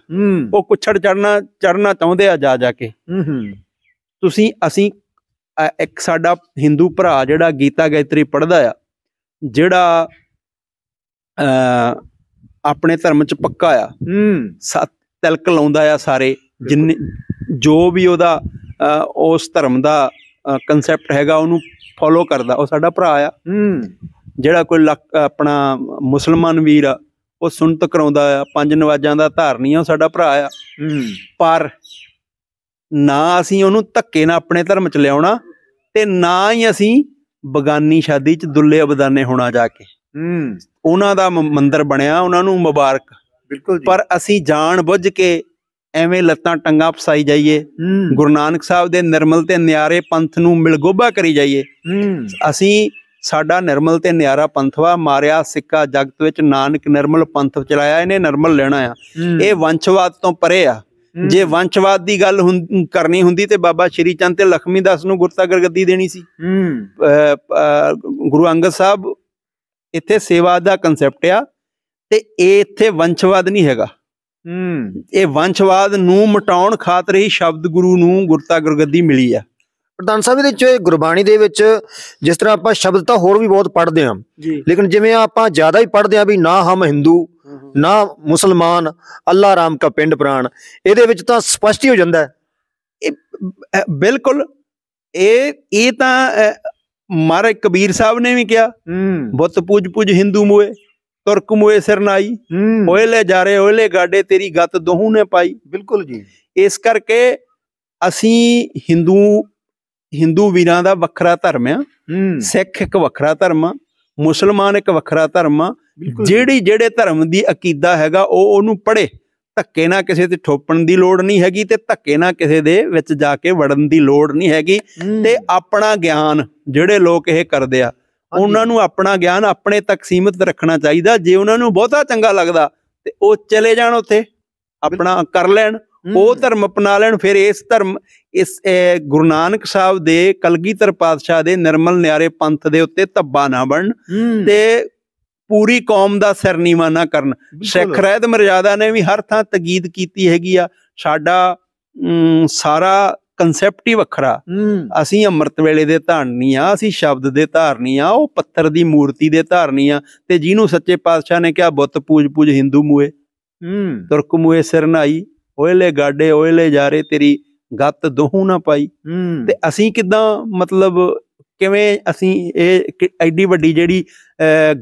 ਉਹ ਕੁਛੜ ਚੜਨਾ ਚੜਨਾ ਚਾਹੁੰਦੇ ਆ ਜਾ ਜਾ ਕੇ ਤੁਸੀਂ ਅਸੀਂ ਇੱਕ ਸਾਡਾ ਹਿੰਦੂ ਭਰਾ ਜਿਹੜਾ ਗੀਤਾ ਗਾਇਤਰੀ ਪੜਦਾ ਆ ਜਿਹੜਾ ਆਪਣੇ ਧਰਮ 'ਚ ਪੱਕਾ ਆ ਹੂੰ ਤਿਲਕ ਲਾਉਂਦਾ ਆ ਸਾਰੇ ਜਿੰਨੇ ਜੋ ਵੀ ਉਹਦਾ ਉਸ ਧਰਮ ਦਾ ਕਨਸੈਪਟ ਹੈਗਾ ਉਹਨੂੰ ਫੋਲੋ ਕਰਦਾ ਉਹ ਸਾਡਾ ਭਰਾ ਆ ਹੂੰ ਜਿਹੜਾ ਕੋਈ ਆਪਣਾ ਮੁਸਲਮਾਨ ਵੀਰ ਆ ਉਹ ਸੁਨਤ ਕਰਾਉਂਦਾ ਆ ਪੰਜ ਨਵਾਜ਼ਾਂ ਦਾ ਧਾਰਨੀ ਆ ਉਹ ਸਾਡਾ ਭਰਾ ਆ ਪਰ ਨਾ ਅਸੀਂ ਉਹਨੂੰ ਧੱਕੇ ਨਾਲ ਆਪਣੇ ਧਰਮ ਚ ਲਿਆਉਣਾ ਤੇ ਨਾ ਹੀ ਅਸੀਂ ਬਗਾਨੀ ਸ਼ਾਦੀ ਚ ਦੁੱਲੇ ਅਬਦਾਨੇ ਹੋਣਾ ਜਾ ਕੇ ਹੂੰ ਉਹਨਾਂ ਦਾ ਮੰਦਿਰ ਬਣਿਆ ਉਹਨਾਂ ਨੂੰ ਮੁਬਾਰਕ ਬਿਲਕੁਲ ਜੀ ਪਰ ਅਸੀਂ ਜਾਣ ਬੁੱਝ ਕੇ ਐਵੇਂ ਲੱਤਾਂ ਟੰਗਾ ਫਸਾਈ ਜਾਈਏ ਗੁਰੂ ਨਾਨਕ ਸਾਹਿਬ ਦੇ ਨਿਰਮਲ ਤੇ ਨਿਆਰੇ ਪੰਥ ਨੂੰ ਮਿਲਗੋਬਾ ਕਰੀ ਜਾਈਏ ਅਸੀਂ ਸਾਡਾ ਨਿਰਮਲ ਤੇ ਨਿਆਰਾ ਪੰਥਵਾ ਮਾਰਿਆ ਸਿੱਕਾ ਜਗਤ ਵਿੱਚ ਨਾਨਕ ਨਿਰਮਲ ਪੰਥ ਚਲਾਇਆ ਇਹਨੇ ਨਿਰਮਲ ਲੈਣਾ ਆ ਇਹ ਵੰਸ਼ਵਾਦ ਤੋਂ ਪਰੇ ਆ ਜੇ ਵੰਸ਼ਵਾਦ ਦੀ ਗੱਲ ਕਰਨੀ ਹੁੰਦੀ ਤੇ ਬਾਬਾ ਸ਼੍ਰੀ ਚੰਦ ਤੇ ਲਖਮੀ ਦਾਸ ਨੂੰ ਗੁਰਤਾ ਗੱਦੀ ਦੇਣੀ ਸੀ ਗੁਰੂ ਅੰਗਦ ਸਾਹਿਬ ਇੱਥੇ ਸੇਵਾ ਦਾ ਕਨਸੈਪਟ ਆ ਤੇ ਇਹ ਇੱਥੇ ਵੰਸ਼ਵਾਦ ਨਹੀਂ ਹੈਗਾ ਹੂੰ ਇਹ ਵੰਸ਼ਵਾਦ ਨੂੰ ਮਟਾਉਣ ਖਾਤਰ ਹੀ ਸ਼ਬਦ ਗੁਰੂ ਨੂੰ ਗੁਰਤਾ ਗੁਰਗੱਦੀ ਮਿਲੀ ਆ ਪ੍ਰਧਾਨ ਸਾਹਿਬ ਦੇ ਵਿੱਚ ਗੁਰਬਾਣੀ ਦੇ ਵਿੱਚ ਜਿਸ ਤਰ੍ਹਾਂ ਆਪਾਂ ਸ਼ਬਦ ਤਾਂ ਹੋਰ ਵੀ ਬਹੁਤ ਪੜ੍ਹਦੇ ਆਂ ਲੇਕਿਨ ਜਿਵੇਂ ਆਪਾਂ ਜ਼ਿਆਦਾ ਹੀ ਪੜ੍ਹਦੇ ਆਂ ਵੀ ਨਾ ਹਮ ਹਿੰਦੂ ਨਾ ਮੁਸਲਮਾਨ ਅੱਲਾ ਰਾਮ ਕਾ ਪਿੰਡ ਪ੍ਰਾਣ ਇਹਦੇ ਵਿੱਚ ਤਾਂ ਸਪਸ਼ਟ ਹੀ ਹੋ ਜਾਂਦਾ ਇਹ ਬਿਲਕੁਲ ਇਹ ਇਹ ਤਾਂ ਮਹਾਰਾਜ ਕਬੀਰ ਸਾਹਿਬ ਨੇ ਵੀ ਕਿਹਾ ਬੁੱਤ ਪੂਜ ਪੂਜ ਹਿੰਦੂ ਮੋਏ ਤੁਰਕ ਮੋਏ ਸਰਨਾਈ ਹੋਏ ਲੈ ਜਾ ਰਹੇ ਹੋਏ ਲੈ ਗਾਡੇ ਤੇਰੀ ਗੱਤ ਦੋਹੂ ਨੇ ਪਾਈ ਬਿਲਕੁਲ ਜੀ ਇਸ ਕਰਕੇ ਅਸੀਂ ਹਿੰਦੂ ਹਿੰਦੂ ਵੀਰਾਂ ਦਾ ਵੱਖਰਾ ਧਰਮ ਆ ਸਿੱਖ ਇੱਕ ਵੱਖਰਾ ਧਰਮ ਆ ਮੁਸਲਮਾਨ ਇੱਕ ਵੱਖਰਾ ਧਰਮ ਆ ਜਿਹੜੀ ਜਿਹੜੇ ਧਰਮ ਦੀ ਅਕੀਦਾ ਹੈਗਾ ਉਹ ਉਹਨੂੰ ਪੜੇ ਧੱਕੇ ਨਾਲ ਕਿਸੇ ਤੇ ਠੋਪਣ ਦੀ ਲੋੜ ਨਹੀਂ ਹੈਗੀ ਤੇ ਧੱਕੇ ਨਾਲ ਕਿਸੇ ਦੇ ਵਿੱਚ ਜਾ ਕੇ ਵੜਨ ਦੀ ਲੋੜ ਨਹੀਂ ਹੈਗੀ ਤੇ ਆਪਣਾ ਗਿਆਨ ਜਿਹੜੇ ਲੋਕ ਇਹ ਕਰਦੇ ਆ ਉਹਨਾਂ ਨੂੰ ਆਪਣਾ ਗਿਆਨ ਆਪਣੇ ਤੱਕ ਸੀਮਿਤ ਰੱਖਣਾ ਚਾਹੀਦਾ ਜੇ ਉਹਨਾਂ ਨੂੰ ਬਹੁਤਾ ਚੰਗਾ ਲੱਗਦਾ ਤੇ ਉਹ ਚਲੇ ਜਾਣ ਉੱਥੇ ਆਪਣਾ ਕਰ ਲੈਣ ਉਹ ਧਰਮ ਅਪਣਾ ਲੈਣ ਫਿਰ ਇਸ ਧਰਮ ਇਸ ਗੁਰੂ ਨਾਨਕ ਸਾਹਿਬ ਦੇ ਕਲਗੀਧਰ ਪਾਤਸ਼ਾਹ ਦੇ ਨਿਰਮਲ ਨਿਆਰੇ ਪੰਥ ਦੇ ਉੱਤੇ ਧੱਬਾ ਨਾ ਬਣਨ ਤੇ ਪੂਰੀ ਕੌਮ ਦਾ ਸਿਰ ਨਾ ਕਰਨ ਸਿੱਖ ਰਹਿਤ ਮਰਜ਼ਾਦਾ ਨੇ ਵੀ ਹਰ ਥਾਂ ਤਗੀਦ ਕੀਤੀ ਹੈਗੀ ਆ ਸਾਡਾ ਸਾਰਾ ਕਨਸੈਪਟ ਹੀ ਵੱਖਰਾ ਅਸੀਂ ਅੰਮ੍ਰਿਤ ਵੇਲੇ ਦੇ ਧਾਰਨੀ ਆ ਅਸੀਂ ਸ਼ਬਦ ਦੇ ਧਾਰਨੀ ਆ ਉਹ ਪੱਥਰ ਦੀ ਮੂਰਤੀ ਦੇ ਧਾਰਨੀ ਆ ਤੇ ਜਿਹਨੂੰ ਸੱਚੇ ਪਾਤਸ਼ਾਹ ਨੇ ਕਿਹਾ ਬੁੱਤ ਪੂਜ ਪੂਜ ਹਿੰਦੂ ਮੂਏ ਹੂੰ ਤੁਰਕ ਮੂਏ ਸਿਰ ਨਾਈ ਓਇਲੇ ਗਾਡੇ ਓਇਲੇ ਜਾਰੇ ਤੇਰੀ ਗੱਤ ਦੋਹੂ ਨਾ ਪਾਈ ਤੇ ਅਸੀਂ ਕਿਦਾਂ ਮਤਲਬ ਕਿਵੇਂ ਅਸੀਂ ਇਹ ਐਡੀ ਵੱਡੀ ਜਿਹੜੀ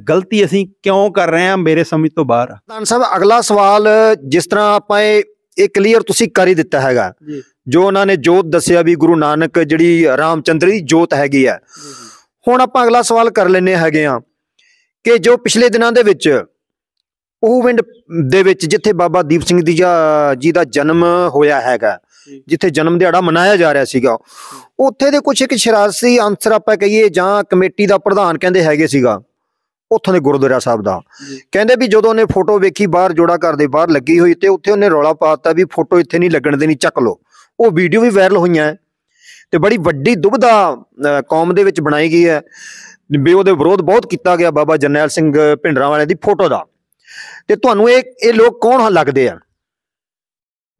ਗਲਤੀ ਅਸੀਂ ਕਿਉਂ ਕਰ ਰਹੇ ਹਾਂ ਮੇਰੇ ਸਮਝ ਤੋਂ ਬਾਹਰ ਆ ਧੰਨ ਸਾਹਿਬ ਅਗਲਾ ਸਵਾਲ ਜਿਸ ਤਰ੍ਹਾਂ ਆਪਾਂ ਇਹ ਇਹ ਕਲੀਅਰ ਤੁਸੀਂ ਕਰ ਹੀ ਦਿੱਤਾ ਹੈਗਾ ਜੋ ਉਹਨਾਂ ਨੇ ਜੋਤ ਦੱਸਿਆ ਵੀ ਗੁਰੂ ਨਾਨਕ ਜਿਹੜੀ ਰਾਮਚੰਦਰ ਦੀ ਜੋਤ ਹੈਗੀ ਆ ਹੁਣ ਆਪਾਂ ਅਗਲਾ ਸਵਾਲ ਕਰ ਲੈਨੇ ਹੈਗੇ ਆ ਕਿ ਜੋ ਪਿਛਲੇ ਦਿਨਾਂ ਦੇ ਵਿੱਚ ਉਹ ਵਿੰਡ ਦੇ ਵਿੱਚ ਜਿੱਥੇ ਬਾਬਾ ਦੀਪ ਸਿੰਘ ਜੀ ਦਾ ਜਨਮ ਹੋਇਆ ਹੈਗਾ ਜਿੱਥੇ ਜਨਮ ਦਿਹਾੜਾ ਮਨਾਇਆ ਜਾ ਰਿਹਾ ਸੀਗਾ ਉੱਥੇ ਦੇ ਕੁਝ ਇੱਕ ਸ਼ਰਾਰਤੀ ਅੰਸਰ ਆਪਾਂ ਕਹੀਏ ਜਾਂ ਕਮੇਟੀ ਦਾ ਪ੍ਰਧਾਨ ਕਹਿੰਦੇ ਹੈਗੇ ਸੀਗਾ ਉੱਥੋਂ ਦੇ ਗੁਰਦੁਆਰਾ ਸਾਹਿਬ ਦਾ ਕਹਿੰਦੇ ਵੀ ਜਦੋਂ ਉਹਨੇ ਫੋਟੋ ਵੇਖੀ ਬਾਹਰ ਜੋੜਾ ਕਰਦੇ ਬਾਹਰ ਲੱਗੀ ਹੋਈ ਤੇ ਉੱਥੇ ਉਹਨੇ ਰੌਲਾ ਪਾਤਾ ਵੀ ਫੋਟੋ ਇੱਥੇ ਨਹੀਂ ਲੱਗਣ ਦੇਣੀ ਚੱਕ ਲੋ ਉਹ ਵੀਡੀਓ ਵੀ ਵਾਇਰਲ ਹੋਈਆਂ ਤੇ ਬੜੀ ਵੱਡੀ ਦੁਬਦਾ ਕੌਮ ਦੇ ਵਿੱਚ ਬਣਾਈ ਗਈ ਹੈ ਵੀ ਉਹਦੇ ਵਿਰੋਧ ਬਹੁਤ ਕੀਤਾ ਗਿਆ ਬਾਬਾ ਜਰਨੈਲ ਸਿੰਘ ਭਿੰਡਰਾਂ ਵਾਲੇ ਦੀ ਫੋਟੋ ਦਾ ਤੇ ਤੁਹਾਨੂੰ ਇਹ ਇਹ ਲੋਕ ਕੌਣ ਲੱਗਦੇ ਆ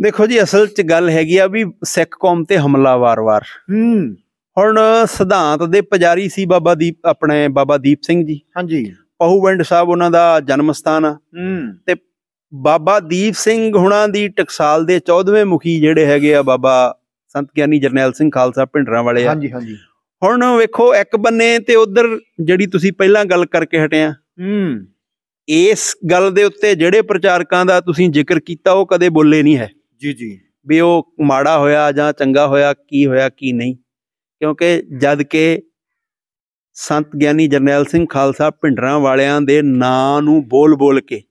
ਦੇਖੋ ਜੀ ਅਸਲ 'ਚ ਗੱਲ ਹੈਗੀ ਆ ਵੀ ਸਿੱਖ ਕੌਮ ਤੇ ਹਮਲਾ ਵਾਰ-ਵਾਰ ਹੂੰ ਹੁਣ ਸਿਧਾਂਤ ਦੇ ਪੁਜਾਰੀ ਸੀ ਬਾਬਾ ਦੀਪ ਆਪਣੇ ਬਾਬਾ ਦੀਪ ਸਿੰਘ ਜੀ ਹਾਂਜੀ ਪਹੂਵਿੰਡ ਸਾਹਿਬ ਉਹਨਾਂ ਦਾ ਜਨਮ ਸਥਾਨ ਆ ਤੇ ਬਾਬਾ ਦੀਪ ਸਿੰਘ ਹੁਣਾਂ ਦੀ ਟਕਸਾਲ ਦੇ 14ਵੇਂ ਮੁਖੀ ਜਿਹੜੇ ਹੈਗੇ ਆ ਬਾਬਾ ਸੰਤ ਗਿਆਨੀ ਜਰਨੈਲ ਸਿੰਘ ਖਾਲਸਾ ਭਿੰਡਰਾਂ ਵਾਲੇ ਆ ਹਾਂਜੀ ਹਾਂਜੀ ਹੁਣ ਵੇਖੋ ਇੱਕ ਬੰਨੇ ਤੇ ਉਧਰ ਜਿਹੜੀ ਤੁਸੀਂ ਪਹਿਲਾਂ ਗੱਲ ਕਰਕੇ ਹਟਿਆ ਹੂੰ ਇਸ ਗੱਲ ਦੇ ਉੱਤੇ ਜਿਹੜੇ ਪ੍ਰਚਾਰਕਾਂ ਦਾ ਤੁਸੀਂ ਜ਼ਿਕਰ ਕੀਤਾ ਉਹ ਕਦੇ ਬੋਲੇ ਨਹੀਂ ਹੈ ਜੀ ਜੀ ਵੀ ਉਹ ਮਾੜਾ ਹੋਇਆ ਜਾਂ ਚੰਗਾ ਹੋਇਆ ਕੀ ਹੋਇਆ ਕੀ ਨਹੀਂ ਕਿਉਂਕਿ ਜਦ ਕੇ ਸੰਤ ਗਿਆਨੀ ਜਰਨੈਲ ਸਿੰਘ ਖਾਲਸਾ ਭਿੰਡਰਾਂ ਵਾਲਿਆਂ ਦੇ ਨਾਂ ਨੂੰ ਬੋਲ-ਬੋਲ ਕੇ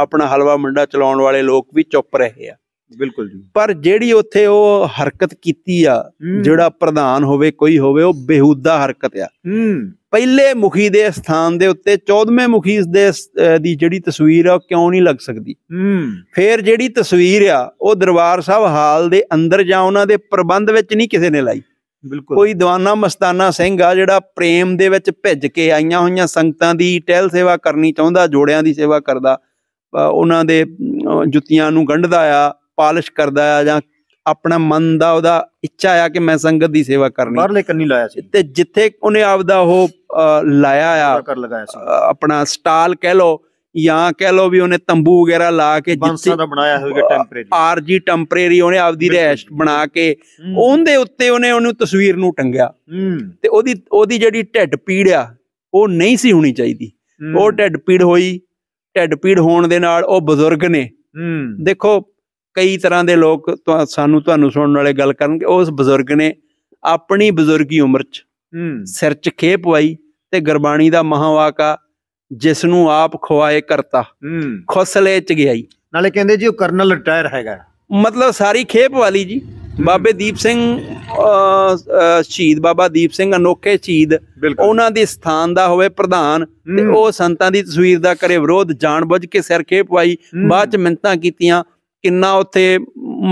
ਆਪਣਾ ਹਲਵਾ ਮੰਡਾ ਚਲਾਉਣ ਵਾਲੇ ਲੋਕ ਵੀ ਚੁੱਪ ਰਹੇ ਆ ਬਿਲਕੁਲ ਜੀ ਪਰ ਜਿਹੜੀ ਉੱਥੇ ਉਹ ਹਰਕਤ ਕੀਤੀ ਆ ਜਿਹੜਾ ਪ੍ਰਧਾਨ ਹੋਵੇ ਕੋਈ ਹੋਵੇ ਉਹ ਬੇਹੂਦਾ ਹਰਕਤ ਆ ਪਹਿਲੇ ਮੁਖੀ ਦੇ ਸਥਾਨ ਦੇ ਉੱਤੇ 14ਵੇਂ ਮੁਖੀ ਦੇ ਦੀ ਜਿਹੜੀ ਤਸਵੀਰ ਆ ਕਿਉਂ ਨਹੀਂ ਲੱਗ ਸਕਦੀ ਫੇਰ ਜਿਹੜੀ ਤਸਵੀਰ ਆ ਉਹ ਦਰਬਾਰ ਸਾਹਿਬ ਹਾਲ ਦੇ ਅੰਦਰ ਜਾਂ ਉਹਨਾਂ ਦੇ ਪ੍ਰਬੰਧ ਵਿੱਚ ਨਹੀਂ ਕਿਸੇ ਨੇ ਲਾਈ ਬਿਲਕੁਲ ਕੋਈ ਦਵਾਨਾ ਮਸਤਾਨਾ ਸਿੰਘ ਆ ਜਿਹੜਾ ਪ੍ਰੇਮ ਦੇ ਵਿੱਚ ਭਿੱਜ ਕੇ ਆਈਆਂ ਹੋਈਆਂ ਸੰਗਤਾਂ ਦੀ ਟਹਿਲ ਸੇਵਾ ਕਰਨੀ ਚਾਹੁੰਦਾ ਜੋੜਿਆਂ ਦੀ ਸੇਵਾ ਕਰਦਾ ਉਹਨਾਂ ਦੇ ਜੁੱਤੀਆਂ ਨੂੰ ਗੰਢਦਾ ਆ ਪਾਲਿਸ਼ ਕਰਦਾ ਆ ਜਾਂ ਆਪਣਾ ਮਨ ਦਾ ਉਹਦਾ ਇੱਛਾ ਆ ਕਿ ਮੈਂ ਸੰਗਤ ਦੀ ਸੇਵਾ ਕਰਨੀ ਬਾਹਰਲੇ ਕੰਨੀ ਲਾਇਆ ਸੀ ਤੇ ਜਿੱਥੇ ਉਹਨੇ ਆਪਦਾ ਉਹ ਲਾਇਆ ਆ ਕਰ ਸੀ ਆਪਣਾ ਸਟਾਲ ਕਹਿ ਲੋ ਜਾਂ ਕਹਿ ਲੋ ਵੀ ਉਹਨੇ ਤੰਬੂ ਵਗੈਰਾ ਲਾ ਕੇ ਜਿੱਥੇ ਦਾ ਬਣਾਇਆ ਹੋਵੇ ਟੈਂਪਰੇਰੀ ਆਰਜੀ ਟੈਂਪਰੇਰੀ ਉਹਨੇ ਆਪਦੀ ਰੈਸਟ ਬਣਾ ਕੇ ਉਹਦੇ ਉੱਤੇ ਉਹਨੇ ਉਹਨੂੰ ਤਸਵੀਰ ਨੂੰ ਟੰਗਿਆ ਤੇ ਉਹਦੀ ਉਹਦੀ ਜਿਹੜੀ ਢਿੱਡ ਪੀੜ ਆ ਉਹ ਨਹੀਂ ਸੀ ਹੋਣੀ ਚਾਹੀਦੀ ਉਹ ਢਿੱਡ ਪੀੜ ਹੋਈ ਢਿੱਡ ਪੀੜ ਹੋਣ ਦੇ ਨਾਲ ਉਹ ਬਜ਼ੁਰਗ ਨੇ ਦੇਖੋ ਕਈ ਤਰ੍ਹਾਂ ਦੇ ਲੋਕ ਸਾਨੂੰ ਤੁਹਾਨੂੰ ਸੁਣਨ ਵਾਲੇ ਗੱਲ ਕਰਨਗੇ ਉਸ ਬਜ਼ੁਰਗ ਨੇ ਆਪਣੀ ਬਜ਼ੁਰਗੀ ਉਮਰ 'ਚ ਸਿਰ 'ਚ ਖੇਪ ਪਵਾਈ ਤੇ ਗੁਰਬਾਣੀ ਦਾ ਮਹਾਵਾਕਾ ਜਿਸ ਨੂੰ ਆਪ ਖਵਾਏ ਕਰਤਾ ਖੁਸਲੇ 'ਚ ਗਿਆਈ ਨਾਲੇ ਕਹਿੰਦੇ ਜੀ ਉਹ ਕਰਨਲ ਰਿਟਾਇਰ ਹੈਗਾ ਮਤਲਬ ਸਾਰੀ ਖੇਪ ਵਾਲੀ ਜੀ ਬਾਬੇ ਦੀਪ ਸਿੰਘ ਸ਼ਹੀਦ ਬਾਬਾ ਦੀਪ ਸਿੰਘ ਅਨੋਖੇ ਸ਼ਹੀਦ ਉਹਨਾਂ ਦੇ ਸਥਾਨ ਦਾ ਹੋਵੇ ਪ੍ਰਧਾਨ ਤੇ ਉਹ ਸੰਤਾਂ ਦੀ ਤਸਵੀਰ ਦਾ ਕਰੇ ਵਿਰੋਧ ਜਾਣਬੁੱਝ ਕੇ ਸਿਰ ਖੇਪ ਵਾਈ ਬਾਅਦ ਚ ਮਿੰਤਾਂ ਕੀਤੀਆਂ ਕਿੰਨਾ ਉੱਥੇ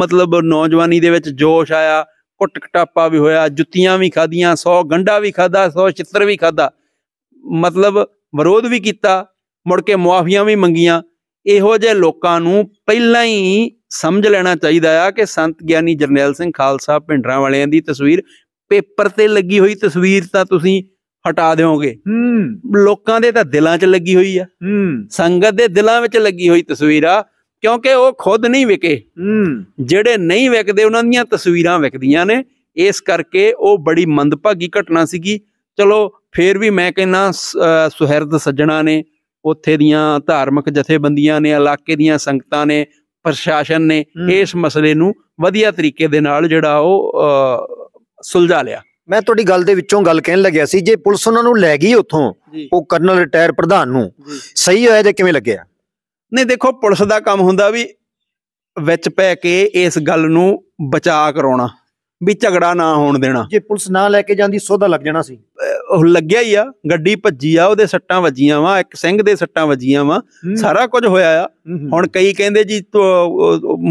ਮਤਲਬ ਨੌਜਵਾਨੀ ਦੇ ਵਿੱਚ ਜੋਸ਼ ਆਇਆ ਕੁੱਟ ਕਟਾਪਾ ਵੀ ਹੋਇਆ ਜੁੱਤੀਆਂ ਵੀ ਖਾਦੀਆਂ 100 ਗੰਡਾ ਵੀ ਖਾਦਾ 100 ਚਿੱਤਰ ਵੀ ਖਾਦਾ ਮਤਲਬ ਵਿਰੋਧ ਵੀ ਕੀਤਾ ਮੁੜ ਕੇ ਮੁਆਫੀਆਂ ਵੀ ਮੰਗੀਆਂ ਇਹੋ ਜਿਹੇ ਲੋਕਾਂ ਨੂੰ ਪਹਿਲਾਂ ਹੀ ਸਮਝ ਲੈਣਾ ਚਾਹੀਦਾ ਆ ਕਿ ਸੰਤ ਗਿਆਨੀ ਜਰਨੈਲ ਸਿੰਘ ਖਾਲਸਾ ਭਿੰਡਰਾਂ ਵਾਲਿਆਂ ਦੀ ਤਸਵੀਰ ਪੇਪਰ ਤੇ ਲੱਗੀ ਹੋਈ ਤਸਵੀਰ ਤਾਂ ਤੁਸੀਂ ਹਟਾ ਦਿਓਗੇ ਹੂੰ ਲੋਕਾਂ ਦੇ ਤਾਂ ਦਿਲਾਂ 'ਚ ਲੱਗੀ ਹੋਈ ਆ ਹੂੰ ਸੰਗਤ ਦੇ ਦਿਲਾਂ ਵਿੱਚ ਲੱਗੀ ਹੋਈ ਤਸਵੀਰ ਆ ਕਿਉਂਕਿ ਉਹ ਖੁਦ ਨਹੀਂ ਵਿਕੇ ਜਿਹੜੇ ਨਹੀਂ ਵਿਕਦੇ ਉਹਨਾਂ ਦੀਆਂ ਤਸਵੀਰਾਂ ਵਿਕਦੀਆਂ ਨੇ ਇਸ ਕਰਕੇ ਉਹ ਬੜੀ ਮੰਦਭਾਗੀ ਘਟਨਾ ਸੀਗੀ ਚਲੋ ਫੇਰ ਵੀ ਮੈਂ ਕਹਿੰਨਾ ਸੁਹਿਰਦ ਸੱਜਣਾ ਨੇ ਉੱਥੇ ਦੀਆਂ ਧਾਰਮਿਕ ਜਥੇਬੰਦੀਆਂ ਨੇ ਇਲਾਕੇ ਦੀਆਂ ਸੰਗਤਾਂ ਨੇ ਪ੍ਰਸ਼ਾਸਨ ਨੇ ਇਸ ਮਸਲੇ ਨੂੰ ਵਧੀਆ ਤਰੀਕੇ ਦੇ ਨਾਲ ਜਿਹੜਾ ਉਹ ਸੁਲਝਾ ਲਿਆ ਮੈਂ ਤੁਹਾਡੀ ਗੱਲ ਦੇ ਵਿੱਚੋਂ ਗੱਲ ਕਹਿਣ ਲੱਗਿਆ ਸੀ ਜੇ ਪੁਲਿਸ ਉਹਨਾਂ ਨੂੰ ਲੈ ਗਈ ਉੱਥੋਂ ਉਹ ਕਰਨਲ ਰਿਟਾਇਰ ਪ੍ਰਧਾਨ ਨੂੰ ਸਹੀ ਹੋਇਆ ਜਾਂ ਕਿਵੇਂ ਲੱਗਿਆ ਨਹੀਂ ਦੇਖੋ ਪੁਲਿਸ ਦਾ ਕੰਮ ਹੁੰਦਾ ਵੀ ਵਿੱਚ ਪੈ ਕੇ ਇਸ ਗੱਲ ਨੂੰ ਬਚਾ ਕਰਾਉਣਾ ਵੀ ਝਗੜਾ ਨਾ ਹੋਣ ਦੇਣਾ ਜੇ ਪੁਲਿਸ ਨਾ ਲੈ ਕੇ ਜਾਂਦੀ ਸੋਧਾ ਲੱਗ ਜਾਣਾ ਸੀ ਉਹ ਲੱਗਿਆ ਹੀ ਆ ਗੱਡੀ ਭੱਜੀ ਆ ਉਹਦੇ ਸੱਟਾਂ ਵੱਜੀਆਂ ਵਾ ਇੱਕ ਸਿੰਘ ਦੇ ਸੱਟਾਂ ਵੱਜੀਆਂ ਵਾ ਸਾਰਾ ਕੁਝ ਹੋਇਆ ਆ ਹੁਣ ਕਈ ਕਹਿੰਦੇ ਜੀ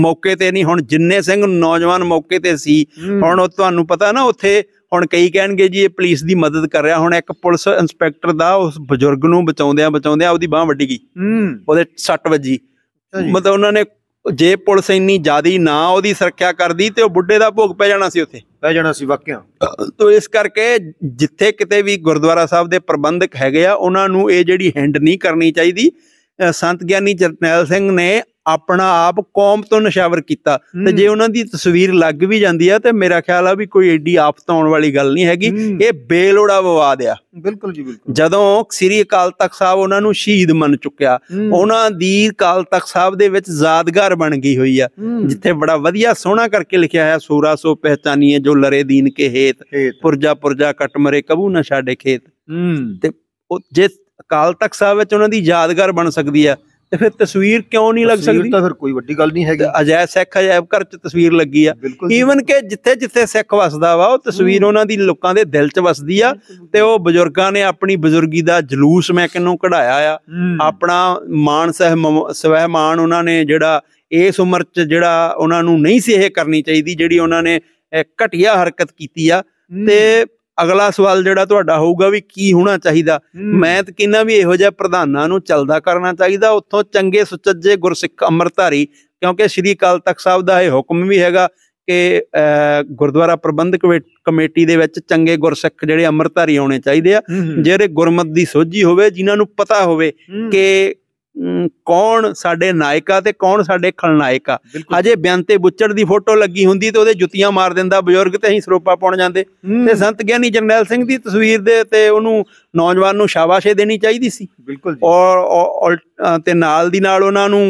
ਮੌਕੇ ਤੇ ਨਹੀਂ ਹੁਣ ਜਿੰਨੇ ਸਿੰਘ ਨੌਜਵਾਨ ਮੌਕੇ ਤੇ ਸੀ ਹੁਣ ਤੁਹਾਨੂੰ ਪਤਾ ਨਾ ਉੱਥੇ ਹੁਣ ਕਈ ਕਹਿਣਗੇ ਜੀ ਇਹ ਪੁਲਿਸ ਦੀ ਮਦਦ ਕਰ ਰਿਹਾ ਹੁਣ ਇੱਕ ਪੁਲਿਸ ਇੰਸਪੈਕਟਰ ਦਾ ਉਸ ਬਜ਼ੁਰਗ ਨੂੰ ਬਚਾਉਂਦਿਆਂ ਬਚਾਉਂਦਿਆਂ ਉਹਦੀ ਬਾਹ ਵੱਢੀ ਗਈ ਉਹਦੇ ਸੱਟ ਵੱਜੀ ਮਤਲਬ ਉਹਨਾਂ ਨੇ ਜੇ ਪੁਲਿਸ ਇੰਨੀ ਜ਼ਿਆਦੀ ਨਾ ਉਹਦੀ ਸੁਰੱਖਿਆ ਕਰਦੀ ਤੇ ਉਹ ਬੁੱਢੇ ਦਾ ਭੋਗ ਪੈ ਜਾਣਾ ਸੀ ਉੱਥੇ ਪੈ ਜਾਣਾ ਸੀ ਵਾਕਿਆ ਤੋਂ ਇਸ ਕਰਕੇ ਜਿੱਥੇ ਕਿਤੇ ਵੀ ਗੁਰਦੁਆਰਾ ਸਾਹਿਬ ਦੇ ਪ੍ਰਬੰਧਕ ਹੈਗੇ ਆ ਉਹਨਾਂ ਨੂੰ ਇਹ ਜਿਹੜੀ ਹੈਂਡ ਨਹੀਂ ਕਰਨੀ ਚਾਹੀਦੀ ਸੰਤ ਗਿਆਨੀ ਚਰਨੈਲ ਸਿੰਘ ਨੇ ਆਪਣਾ ਆਪ ਕੌਮ ਤੋਂ ਨਸ਼ਾਵਰ ਕੀਤਾ ਤੇ ਜੇ ਉਹਨਾਂ ਦੀ ਤਸਵੀਰ ਲੱਗ ਵੀ ਜਾਂਦੀ ਆ ਤੇ ਮੇਰਾ ਖਿਆਲ ਆ ਵੀ ਕੋਈ ਏਡੀ ਆਫਤ ਆਉਣ ਵਾਲੀ ਗੱਲ ਨਹੀਂ ਹੈਗੀ ਇਹ ਬੇਲੋੜਾ ਵਿਵਾਦ ਆ ਬਿਲਕੁਲ ਜੀ ਬਿਲਕੁਲ ਜਦੋਂ ਸ੍ਰੀ ਅਕਾਲ ਤਖਤ ਸਾਹਿਬ ਉਹਨਾਂ ਨੂੰ ਸ਼ਹੀਦ ਮੰਨ ਚੁੱਕਿਆ ਉਹਨਾਂ ਦੀ ਅਕਾਲ ਤਖਤ ਸਾਹਿਬ ਦੇ ਵਿੱਚ ਯਾਦਗਾਰ ਬਣ ਗਈ ਹੋਈ ਆ ਜਿੱਥੇ ਬੜਾ ਵਧੀਆ ਸੋਹਣਾ ਕਰਕੇ ਲਿਖਿਆ ਹੋਇਆ ਸੂਰਾ ਸੋ ਪਹਿਚਾਨੀਏ ਜੋ ਲਰੇ ਦੀਨ ਕੇ ਹੇਤ ਪੁਰਜਾ ਪੁਰਜਾ ਕਟ ਮਰੇ ਕਬੂ ਨਾ ਛਾੜੇ ਖੇਤ ਤੇ ਉਹ ਜੇ ਅਕਾਲ ਤਖਤ ਸਾਹਿਬ ਵਿੱਚ ਉਹਨਾਂ ਦੀ ਯਾਦਗਾਰ ਬਣ ਸਕਦੀ ਆ ਤੇ ਫਿਰ ਤਸਵੀਰ ਕਿਉਂ ਨਹੀਂ ਲੱਗ ਸਕਦੀ ਤਾਂ ਫਿਰ ਕੋਈ ਵੱਡੀ ਗੱਲ ਨਹੀਂ ਹੈਗੀ ਅਜਾਇਬ ਸਿੱਖ ਅਜਾਇਬ ਘਰ 'ਚ ਤਸਵੀਰ ਲੱਗੀ ਆ ਈਵਨ ਕਿ ਜਿੱਥੇ ਜਿੱਥੇ ਸਿੱਖ ਵਸਦਾ ਵਾ ਉਹ ਤਸਵੀਰ ਉਹਨਾਂ ਦੀ ਲੋਕਾਂ ਦੇ ਦਿਲ 'ਚ ਵਸਦੀ ਆ ਤੇ ਉਹ ਬਜ਼ੁਰਗਾਂ ਨੇ ਆਪਣੀ ਬਜ਼ੁਰਗੀ ਦਾ ਜਲੂਸ ਮੈਂ ਕਿੰਨੂੰ ਕਢਾਇਆ ਆ ਆਪਣਾ ਮਾਨ ਸਹਿ ਸਵਹਿਮਾਨ ਉਹਨਾਂ ਨੇ ਜਿਹੜਾ ਇਸ ਉਮਰ 'ਚ ਜਿਹੜਾ ਉਹਨਾਂ ਨੂੰ ਨਹੀਂ ਸੀ ਇਹ ਕਰਨੀ ਚਾਹੀਦੀ ਜਿਹੜੀ ਉਹਨਾਂ ਨੇ ਘਟਿਆ ਹਰਕਤ ਕੀਤੀ ਆ ਤੇ ਅਗਲਾ ਸਵਾਲ ਜਿਹੜਾ ਤੁਹਾਡਾ ਹੋਊਗਾ ਵੀ ਕੀ ਹੋਣਾ ਚਾਹੀਦਾ ਮੈਂ ਤਾਂ ਕਿੰਨਾ ਵੀ ਇਹੋ ਜਿਹਾ ਪ੍ਰਧਾਨਾਂ ਨੂੰ ਚੱਲਦਾ ਕਰਨਾ ਚਾਹੀਦਾ ਉੱਥੋਂ ਚੰਗੇ ਸੁਚੱਜੇ ਗੁਰਸਿੱਖ ਅਮਰਤਾਰੀ ਕਿਉਂਕਿ ਸ੍ਰੀ ਕਾਲ ਤਖਤ ਸਾਹਿਬ ਦਾ ਇਹ ਹੁਕਮ ਵੀ ਹੈਗਾ ਕਿ ਗੁਰਦੁਆਰਾ ਪ੍ਰਬੰਧਕ ਕਮੇਟੀ ਦੇ ਵਿੱਚ ਚੰਗੇ ਗੁਰਸਿੱਖ ਜਿਹੜੇ ਅਮਰਤਾਰੀ ਆਉਣੇ ਚਾਹੀਦੇ ਆ ਜਿਹੜੇ ਗੁਰਮਤ ਦੀ ਸੋਝੀ ਹੋਵੇ ਜਿਨ੍ਹਾਂ ਨੂੰ ਪਤਾ ਹੋਵੇ ਕਿ ਕੌਣ ਸਾਡੇ ਨਾਇਕਾ ਤੇ ਕੌਣ ਸਾਡੇ ਖਲਨਾਇਕਾ ਅਜੇ ਬਿਆੰਤੇ ਬੁੱਚੜ ਦੀ ਫੋਟੋ ਲੱਗੀ ਹੁੰਦੀ ਤੇ ਉਹਦੇ ਜੁੱਤੀਆਂ ਮਾਰ ਦਿੰਦਾ ਬਜ਼ੁਰਗ ਤੇ ਅਸੀਂ ਸਰੋਪਾ ਪਾਉਣ ਜਾਂਦੇ ਤੇ ਸੰਤ ਗਿਆਨੀ ਜਰਨੈਲ ਸਿੰਘ ਦੀ ਤਸਵੀਰ ਦੇ ਤੇ ਉਹਨੂੰ ਨੌਜਵਾਨ ਨੂੰ ਸ਼ਾਬਾਸ਼ੇ ਦੇਣੀ ਚਾਹੀਦੀ ਸੀ ਬਿਲਕੁਲ ਜੀ ਔਰ ਤੇ ਨਾਲ ਦੀ ਨਾਲ ਉਹਨਾਂ ਨੂੰ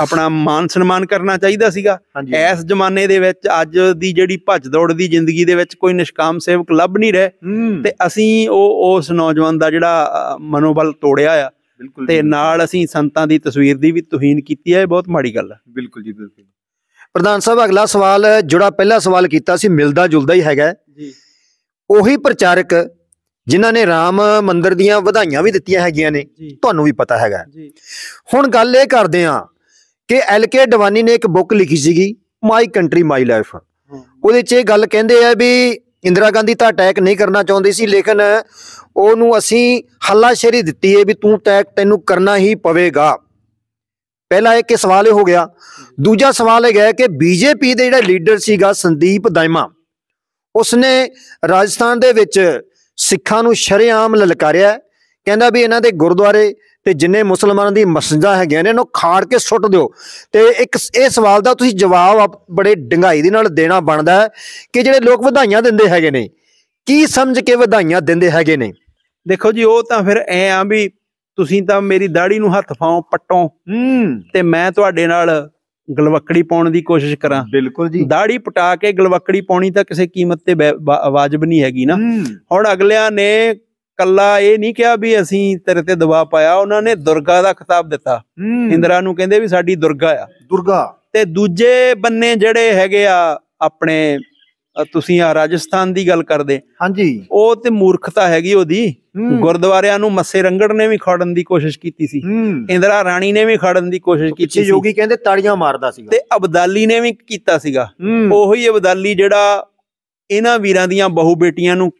ਆਪਣਾ ਮਾਨ ਸਨਮਾਨ ਕਰਨਾ ਚਾਹੀਦਾ ਸੀਗਾ ਇਸ ਜ਼ਮਾਨੇ ਦੇ ਵਿੱਚ ਅੱਜ ਦੀ ਜਿਹੜੀ ਭੱਜ ਦੌੜ ਦੀ ਜ਼ਿੰਦਗੀ ਦੇ ਵਿੱਚ ਕੋਈ ਨਿਸ਼ਕਾਮ ਸੇਵਕ ਲੱਭ ਨਹੀਂ ਰਿਹਾ ਤੇ ਅਸੀਂ ਉਹ ਉਸ ਨੌਜਵਾਨ ਦਾ ਜਿਹੜਾ ਮਨੋਬਲ ਤੋੜਿਆ ਆ ਤੇ ਨਾਲ ਅਸੀਂ ਸੰਤਾਂ ਦੀ ਤਸਵੀਰ ਦੀ ਵੀ ਤੋਹੀਨ ਕੀਤੀ ਹੈ ਇਹ ਬਹੁਤ ਮਾੜੀ ਗੱਲ ਹੈ ਬਿਲਕੁਲ ਜੀ ਬਿਲਕੁਲ ਪ੍ਰਧਾਨ ਸਾਹਿਬ ਅਗਲਾ ਸਵਾਲ ਜਿਹੜਾ ਪਹਿਲਾ ਸਵਾਲ ਕੀਤਾ ਸੀ ਮਿਲਦਾ ਜੁਲਦਾ ਹੀ ਹੈਗਾ ਜੀ ਉਹੀ ਪ੍ਰਚਾਰਕ ਜਿਨ੍ਹਾਂ ਨੇ ਰਾਮ ਮੰਦਿਰ ਦੀਆਂ ਵਧਾਈਆਂ ਵੀ ਦਿੱਤੀਆਂ ਹੈਗੀਆਂ ਨੇ ਤੁਹਾਨੂੰ ਵੀ ਪਤਾ ਹੈਗਾ ਹੁਣ ਗੱਲ ਇਹ ਕਰਦੇ ਆ ਕਿ ਐਲ ਕੇ ਡਵਾਨੀ ਨੇ ਇੱਕ ਬੁੱਕ ਲਿਖੀ ਸੀਗੀ ਮਾਈ ਕੰਟਰੀ ਮਾਈ ਲਾਈਫ ਉਹਦੇ 'ਚ ਇਹ ਗੱਲ ਕਹਿੰਦੇ ਆ ਵੀ ਇੰਦਰਾ ਗਾਂਧੀ ਤਾਂ ਅਟੈਕ ਨਹੀਂ ਕਰਨਾ ਚਾਹੁੰਦੀ ਸੀ ਲੇਕਿਨ ਉਹਨੂੰ ਅਸੀਂ ਹੱਲਾਸ਼ੇਰੀ ਦਿੱਤੀ ਹੈ ਵੀ ਤੂੰ ਅਟੈਕ ਤੈਨੂੰ ਕਰਨਾ ਹੀ ਪਵੇਗਾ ਪਹਿਲਾ ਇਹ ਕਿ ਸਵਾਲ ਇਹ ਹੋ ਗਿਆ ਦੂਜਾ ਸਵਾਲ ਇਹ ਗਿਆ ਕਿ ਬੀਜੇਪੀ ਦੇ ਜਿਹੜਾ ਲੀਡਰ ਸੀਗਾ ਸੰਦੀਪ ਦਾਇਮਾ ਉਸਨੇ ਰਾਜਸਥਾਨ ਦੇ ਵਿੱਚ ਸਿੱਖਾਂ ਨੂੰ ਸ਼ਰੇਆਮ ਲਲਕਾਰਿਆ ਕਹਿੰਦਾ ਵੀ ਇਹਨਾਂ ਦੇ ਗੁਰਦੁਆਰੇ ਤੇ ਜਿੰਨੇ ਮੁਸਲਮਾਨਾਂ ਦੀ ਮਸਜਿਦਾਂ ਹੈਗੀਆਂ ਨੇ ਇਹਨੂੰ ਖਾੜ ਕੇ ਸੁੱਟ ਦਿਓ ਤੇ ਇੱਕ ਇਹ ਸਵਾਲ ਦਾ ਤੁਸੀਂ ਜਵਾਬ ਬੜੇ ਡੰਗਾਈ ਦੇ ਨਾਲ ਦੇਣਾ ਬਣਦਾ ਹੈ ਕਿ ਜਿਹੜੇ ਲੋਕ ਵਧਾਈਆਂ ਦਿੰਦੇ ਹੈਗੇ ਨੇ ਕੀ ਸਮਝ ਕੇ ਵਧਾਈਆਂ ਦਿੰਦੇ ਹੈਗੇ ਨੇ ਦੇਖੋ ਜੀ ਉਹ ਤਾਂ ਫਿਰ ਐ ਆ ਵੀ ਤੁਸੀਂ ਤਾਂ ਮੇਰੀ ਦਾੜੀ ਨੂੰ ਹੱਥ ਪਾਓ ਪੱਟੋ ਹੂੰ ਤੇ ਮੈਂ ਤੁਹਾਡੇ ਨਾਲ ਗਲਵਕੜੀ ਪਾਉਣ ਦੀ ਕੋਸ਼ਿਸ਼ ਕਰਾਂ ਬਿਲਕੁਲ ਜੀ ਦਾੜੀ ਪਟਾ ਕੇ ਗਲਵਕੜੀ ਪਾਉਣੀ ਤਾਂ ਕਿਸੇ ਕੀਮਤ ਤੇ ਵਾਜਬ ਨਹੀਂ ਹੈਗੀ ਨਾ ਹੁਣ ਅਗਲਿਆਂ ਨੇ ਕੱਲਾ ਇਹ ਨਹੀਂ ਕਿਹਾ ਵੀ ਅਸੀਂ ਤੇਰੇ ਤੇ ਦਬਾਅ ਪਾਇਆ ਉਹਨਾਂ ਨੇ ਦੁਰਗਾ ਦਾ ਖਿਤਾਬ ਦਿੱਤਾ ਇੰਦਰਾ ਨੂੰ ਕਹਿੰਦੇ ਵੀ ਸਾਡੀ ਦੁਰਗਾ ਆ ਦੁਰਗਾ ਤੇ ਦੂਜੇ ਬੰਨੇ ਜਿਹੜੇ ਹੈਗੇ ਆ ਆਪਣੇ ਤੁਸੀਂ ਆ ਰਾਜਸਥਾਨ ਦੀ ਗੱਲ ਕਰਦੇ ਹਾਂਜੀ ਉਹ ਤੇ ਮੂਰਖਤਾ ਹੈਗੀ ਉਹਦੀ ਗੁਰਦੁਆਰਿਆਂ ਨੂੰ ਮੱਸੇ ਰੰਗੜ ਨੇ ਵੀ ਖੜਨ ਦੀ ਕੋਸ਼ਿਸ਼ ਕੀਤੀ ਸੀ ਇੰਦਰਾ ਰਾਣੀ ਨੇ ਵੀ ਖੜਨ ਦੀ ਕੋਸ਼ਿਸ਼ ਕੀਤੀ ਸੀ ਯੋਗੀ ਕਹਿੰਦੇ ਤਾੜੀਆਂ ਮਾਰਦਾ ਸੀ ਤੇ ਅਬਦਾਲੀ ਨੇ ਵੀ ਕੀਤਾ ਸੀਗਾ ਉਹੀ ਅਬਦਾਲੀ ਜਿਹੜਾ ਇਹਨਾਂ ਵੀਰਾਂ ਦੀਆਂ ਬਹੂ ਬੇਟੀਆਂ ਨੂੰ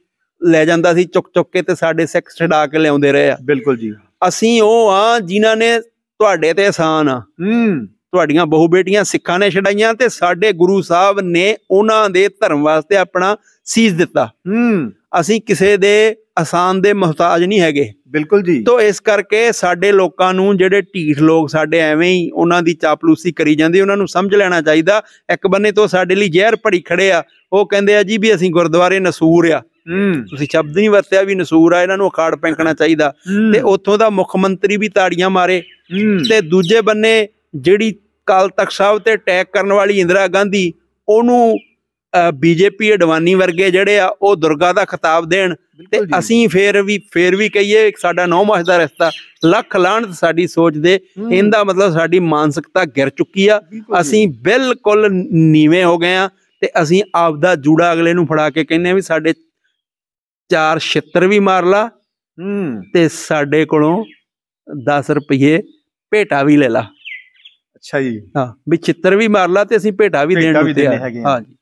ਲੈ ਜਾਂਦਾ ਸੀ ਚੁੱਕ ਚੁੱਕ ਕੇ ਤੇ ਸਾਡੇ ਸਿੱਖ ਛਡਾ ਕੇ ਲਿਆਉਂਦੇ ਰਹੇ ਆ ਬਿਲਕੁਲ ਜੀ ਅਸੀਂ ਉਹ ਆ ਜਿਨ੍ਹਾਂ ਨੇ ਤੁਹਾਡੇ ਤੇ ਆਸਾਨ ਆ ਹੂੰ ਤੁਹਾਡੀਆਂ ਬਹੂ ਬੇਟੀਆਂ ਸਿੱਖਾਂ ਨੇ ਛਡਾਈਆਂ ਤੇ ਸਾਡੇ ਗੁਰੂ ਸਾਹਿਬ ਨੇ ਉਹਨਾਂ ਦੇ ਧਰਮ ਵਾਸਤੇ ਆਪਣਾ ਸੀਸ ਦਿੱਤਾ ਹੂੰ ਅਸੀਂ ਕਿਸੇ ਦੇ ਆਸਾਨ ਦੇ ਮਹਤਾਜ ਨਹੀਂ ਹੈਗੇ ਬਿਲਕੁਲ ਜੀ ਤੋਂ ਇਸ ਕਰਕੇ ਸਾਡੇ ਲੋਕਾਂ ਨੂੰ ਜਿਹੜੇ ਢੀਠ ਲੋਕ ਸਾਡੇ ਐਵੇਂ ਹੀ ਉਹਨਾਂ ਦੀ ਚਾਪਲੂਸੀ ਕਰੀ ਜਾਂਦੀ ਉਹਨਾਂ ਨੂੰ ਸਮਝ ਲੈਣਾ ਚਾਹੀਦਾ ਇੱਕ ਬੰਨੇ ਤੋਂ ਸਾਡੇ ਲਈ ਜ਼ਹਿਰ ਭੜੀ ਖੜੇ ਆ ਉਹ ਕਹਿੰਦੇ ਆ ਜੀ ਵੀ ਅਸੀਂ ਗੁਰਦੁਆਰੇ ਨਸੂਰ ਆ ਤੁਸੀਂ ਸ਼ਬਦ ਨਹੀਂ ਵਰਤਿਆ ਵੀ ਨਸੂਰ ਆ ਇਹਨਾਂ ਨੂੰ ਅਖਾੜ ਪੈਂਕਣਾ ਚਾਹੀਦਾ ਤੇ ਉੱਥੋਂ ਦਾ ਮੁੱਖ ਮੰਤਰੀ ਵੀ ਤਾੜੀਆਂ ਮਾਰੇ ਤੇ ਦੂਜੇ ਬੰਨੇ ਜਿਹੜੀ ਕਾਲ ਤੱਕ ਸਾਹਿਬ ਤੇ ਅਟੈਕ ਕਰਨ ਵਾਲੀ ਇੰਦਰਾ ਗਾਂਧੀ ਉਹਨੂੰ ਬੀਜੇਪੀ ਅਡਵਾਨੀ ਵਰਗੇ ਜਿਹੜੇ ਆ ਉਹ ਦੁਰਗਾ ਦਾ ਖਿਤਾਬ ਦੇਣ ਤੇ ਅਸੀਂ ਫੇਰ ਵੀ ਫੇਰ ਵੀ ਕਹੀਏ ਸਾਡਾ 9 ਮਾਸ ਦਾ ਰਸਤਾ ਲੱਖ ਲਾਹਣ ਸਾਡੀ ਸੋਚ ਦੇ ਇਹਦਾ ਮਤਲਬ ਸਾਡੀ ਮਾਨਸਿਕਤਾ ਗਿਰ ਚੁੱਕੀ ਆ ਅਸੀਂ ਬਿਲਕੁਲ ਨੀਵੇਂ ਹੋ ਗਏ ਆ ਤੇ ਅਸੀਂ ਆਪ ਦਾ ਜੂੜਾ ਅਗਲੇ ਨੂੰ ਫੜਾ ਕੇ ਕਹਿੰਨੇ ਆ ਵੀ ਸਾਡੇ ਚਾਰ ਛਿੱਤਰ ਵੀ ਮਾਰ ਲਾ ਹੂੰ ਤੇ ਸਾਡੇ ਕੋਲੋਂ 10 ਰੁਪਏ ਭੇਟਾ ਵੀ ਲੈ ਲਾ ਅੱਛਾ ਜੀ ਹਾਂ ਵੀ ਛਿੱਤਰ ਵੀ ਮਾਰ ਲਾ ਤੇ ਅਸੀਂ ਭੇਟਾ ਵੀ ਦੇਣ ਨੂੰ ਤਿਆਰ ਹਾਂ ਜੀ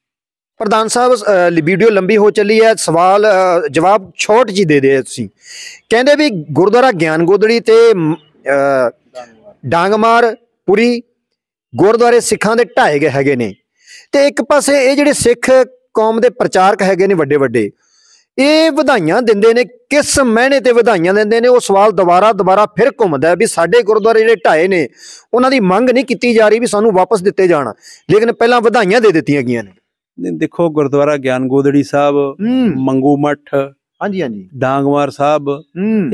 ਪ੍ਰਧਾਨ ਸਾਹਿਬ ਵੀਡੀਓ ਲੰਬੀ ਹੋ ਚੱਲੀ ਹੈ ਸਵਾਲ ਜਵਾਬ ਛੋਟ ਜੀ ਦੇ ਦੇ ਤੁਸੀਂ ਕਹਿੰਦੇ ਵੀ ਗੁਰਦੁਆਰਾ ਗਿਆਨ ਗੋਦੜੀ ਤੇ ਡਾਂਗਮਾਰ ਪੁਰੀ ਗੁਰਦੁਆਰੇ ਸਿੱਖਾਂ ਦੇ ਢਾਏ ਗਏ ਹੈਗੇ ਨੇ ਤੇ ਇੱਕ ਪਾਸੇ ਇਹ ਜਿਹੜੇ ਸਿੱਖ ਕੌਮ ਦੇ ਪ੍ਰਚਾਰਕ ਹੈਗੇ ਨੇ ਵੱਡੇ ਵੱਡੇ ਇਹ ਵਧਾਈਆਂ ਦਿੰਦੇ ਨੇ ਕਿਸ ਮਹਿਨੇ ਤੇ ਵਧਾਈਆਂ ਦਿੰਦੇ ਨੇ ਉਹ ਸਵਾਲ ਦੁਬਾਰਾ ਦੁਬਾਰਾ ਫਿਰ ਘੁੰਮਦਾ ਵੀ ਸਾਡੇ ਗੁਰਦੁਆਰੇ ਜਿਹੜੇ ਢਾਏ ਨੇ ਉਹਨਾਂ ਦੀ ਮੰਗ ਨਹੀਂ ਕੀਤੀ ਜਾ ਰਹੀ ਵੀ ਸਾਨੂੰ ਵਾਪਸ ਦਿੱਤੇ ਜਾਣ ਲੇਕਿਨ ਪਹਿਲਾਂ ਵਧਾਈਆਂ ਦੇ ਦਿੱਤੀਆਂ ਗਈਆਂ ਨੇ ਦੇਖੋ ਗੁਰਦੁਆਰਾ ਗਿਆਨ ਗੋਦੜੀ ਸਾਹਿਬ ਮੰਗੂ ਮੱਠ ਹਾਂਜੀ ਹਾਂਜੀ ਡਾਂਗਵਾਰ ਸਾਹਿਬ